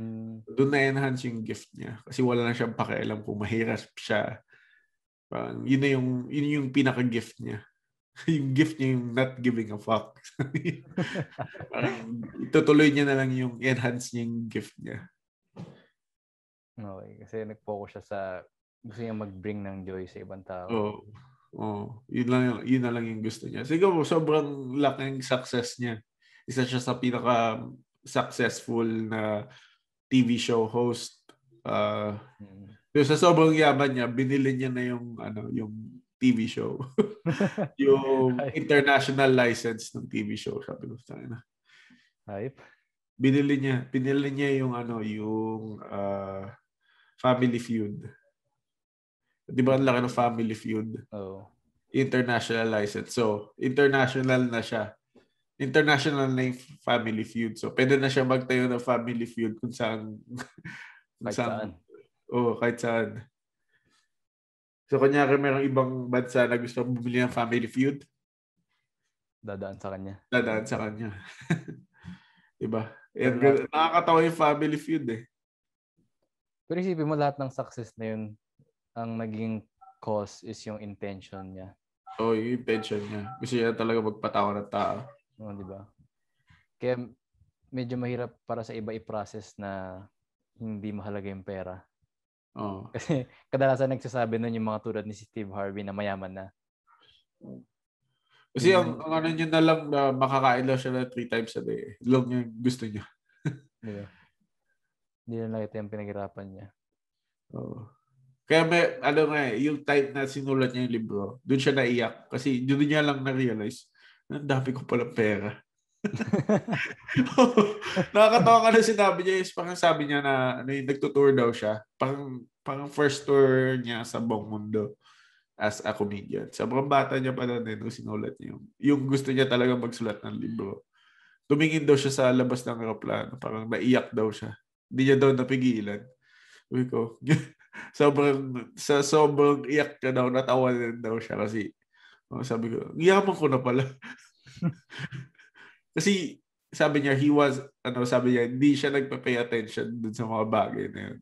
A: mm. doon na enhance yung gift niya kasi wala na siyang pakialam kung mahirap siya parang yun na yung yun yung pinaka-gift niya *laughs* yung gift niya yung not giving a fuck. *laughs* Parang *laughs* itutuloy niya na lang yung enhance niya yung gift niya.
B: Okay, kasi nag-focus siya sa gusto niya mag-bring ng joy sa ibang tao. Oo.
A: Oh, oh, yun, lang, yun na lang yung gusto niya.
B: Siguro sobrang
A: laking success niya. Isa siya sa pinaka successful na TV show host. Uh, mm. So, sa sobrang yaman niya, binili niya na yung ano, yung TV show. *laughs* yung international license ng TV show. Sabi ko, tayo na. Hype. Binili niya, binili niya yung ano, yung uh, Family Feud. Di ba ang laki ng Family Feud? Oh. International license. So, international na siya. International na yung Family Feud. So, pwede na siya magtayo ng Family Feud kung saan... *laughs* kung kahit saan. saan. oh, kahit saan. So, kunyari, mayroong ibang bansa na gusto bumili ng Family Feud.
B: Dadaan sa kanya. Dadaan sa
A: kanya. *laughs* diba? Yan, nakakatawa yung Family Feud eh.
B: Pero isipin mo lahat ng success na yun, ang naging cause is yung intention niya. Oo, oh, yung intention niya. Gusto niya talaga magpatawa ng tao. Oo, oh, di ba? Kaya medyo mahirap para sa iba i-process na hindi mahalaga yung pera. Oh. *laughs* Kasi kadalasan nagsasabi nun yung mga tulad ni Steve Harvey na mayaman na. Kasi yung, ang, ang ano niya na lang na ah, makakain lang siya na three times a day. Long yung gusto niya. yeah. *laughs* Hindi na nakita yung pinaghirapan niya. Oh.
A: Kaya may, ano nga, eh, yung type na sinulat niya yung libro, doon siya naiyak. Kasi doon niya lang na-realize, ang dami ko palang pera. *laughs* Nakakatawa ka na sinabi niya is parang sabi niya na ano yung nagtutour daw siya. Parang, parang first tour niya sa buong mundo as a comedian. Sobrang bata niya pa na nung sinulat niya yung, gusto niya talaga magsulat ng libro. Tumingin daw siya sa labas ng aeroplano. Parang naiyak daw siya. Hindi niya daw napigilan. Sabi ko, *laughs* sobrang, sa sobrang iyak ka daw, natawanan daw siya kasi oh, sabi ko, iyaman ko na pala. *laughs* Kasi sabi niya, he was, ano, sabi niya, hindi siya nagpa-pay attention dun sa mga bagay na yun.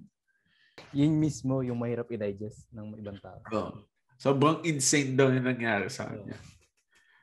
B: Yun mismo yung mahirap i-digest ng ibang tao. Oh.
A: Sobrang insane daw yung nangyari sa kanya. Oh.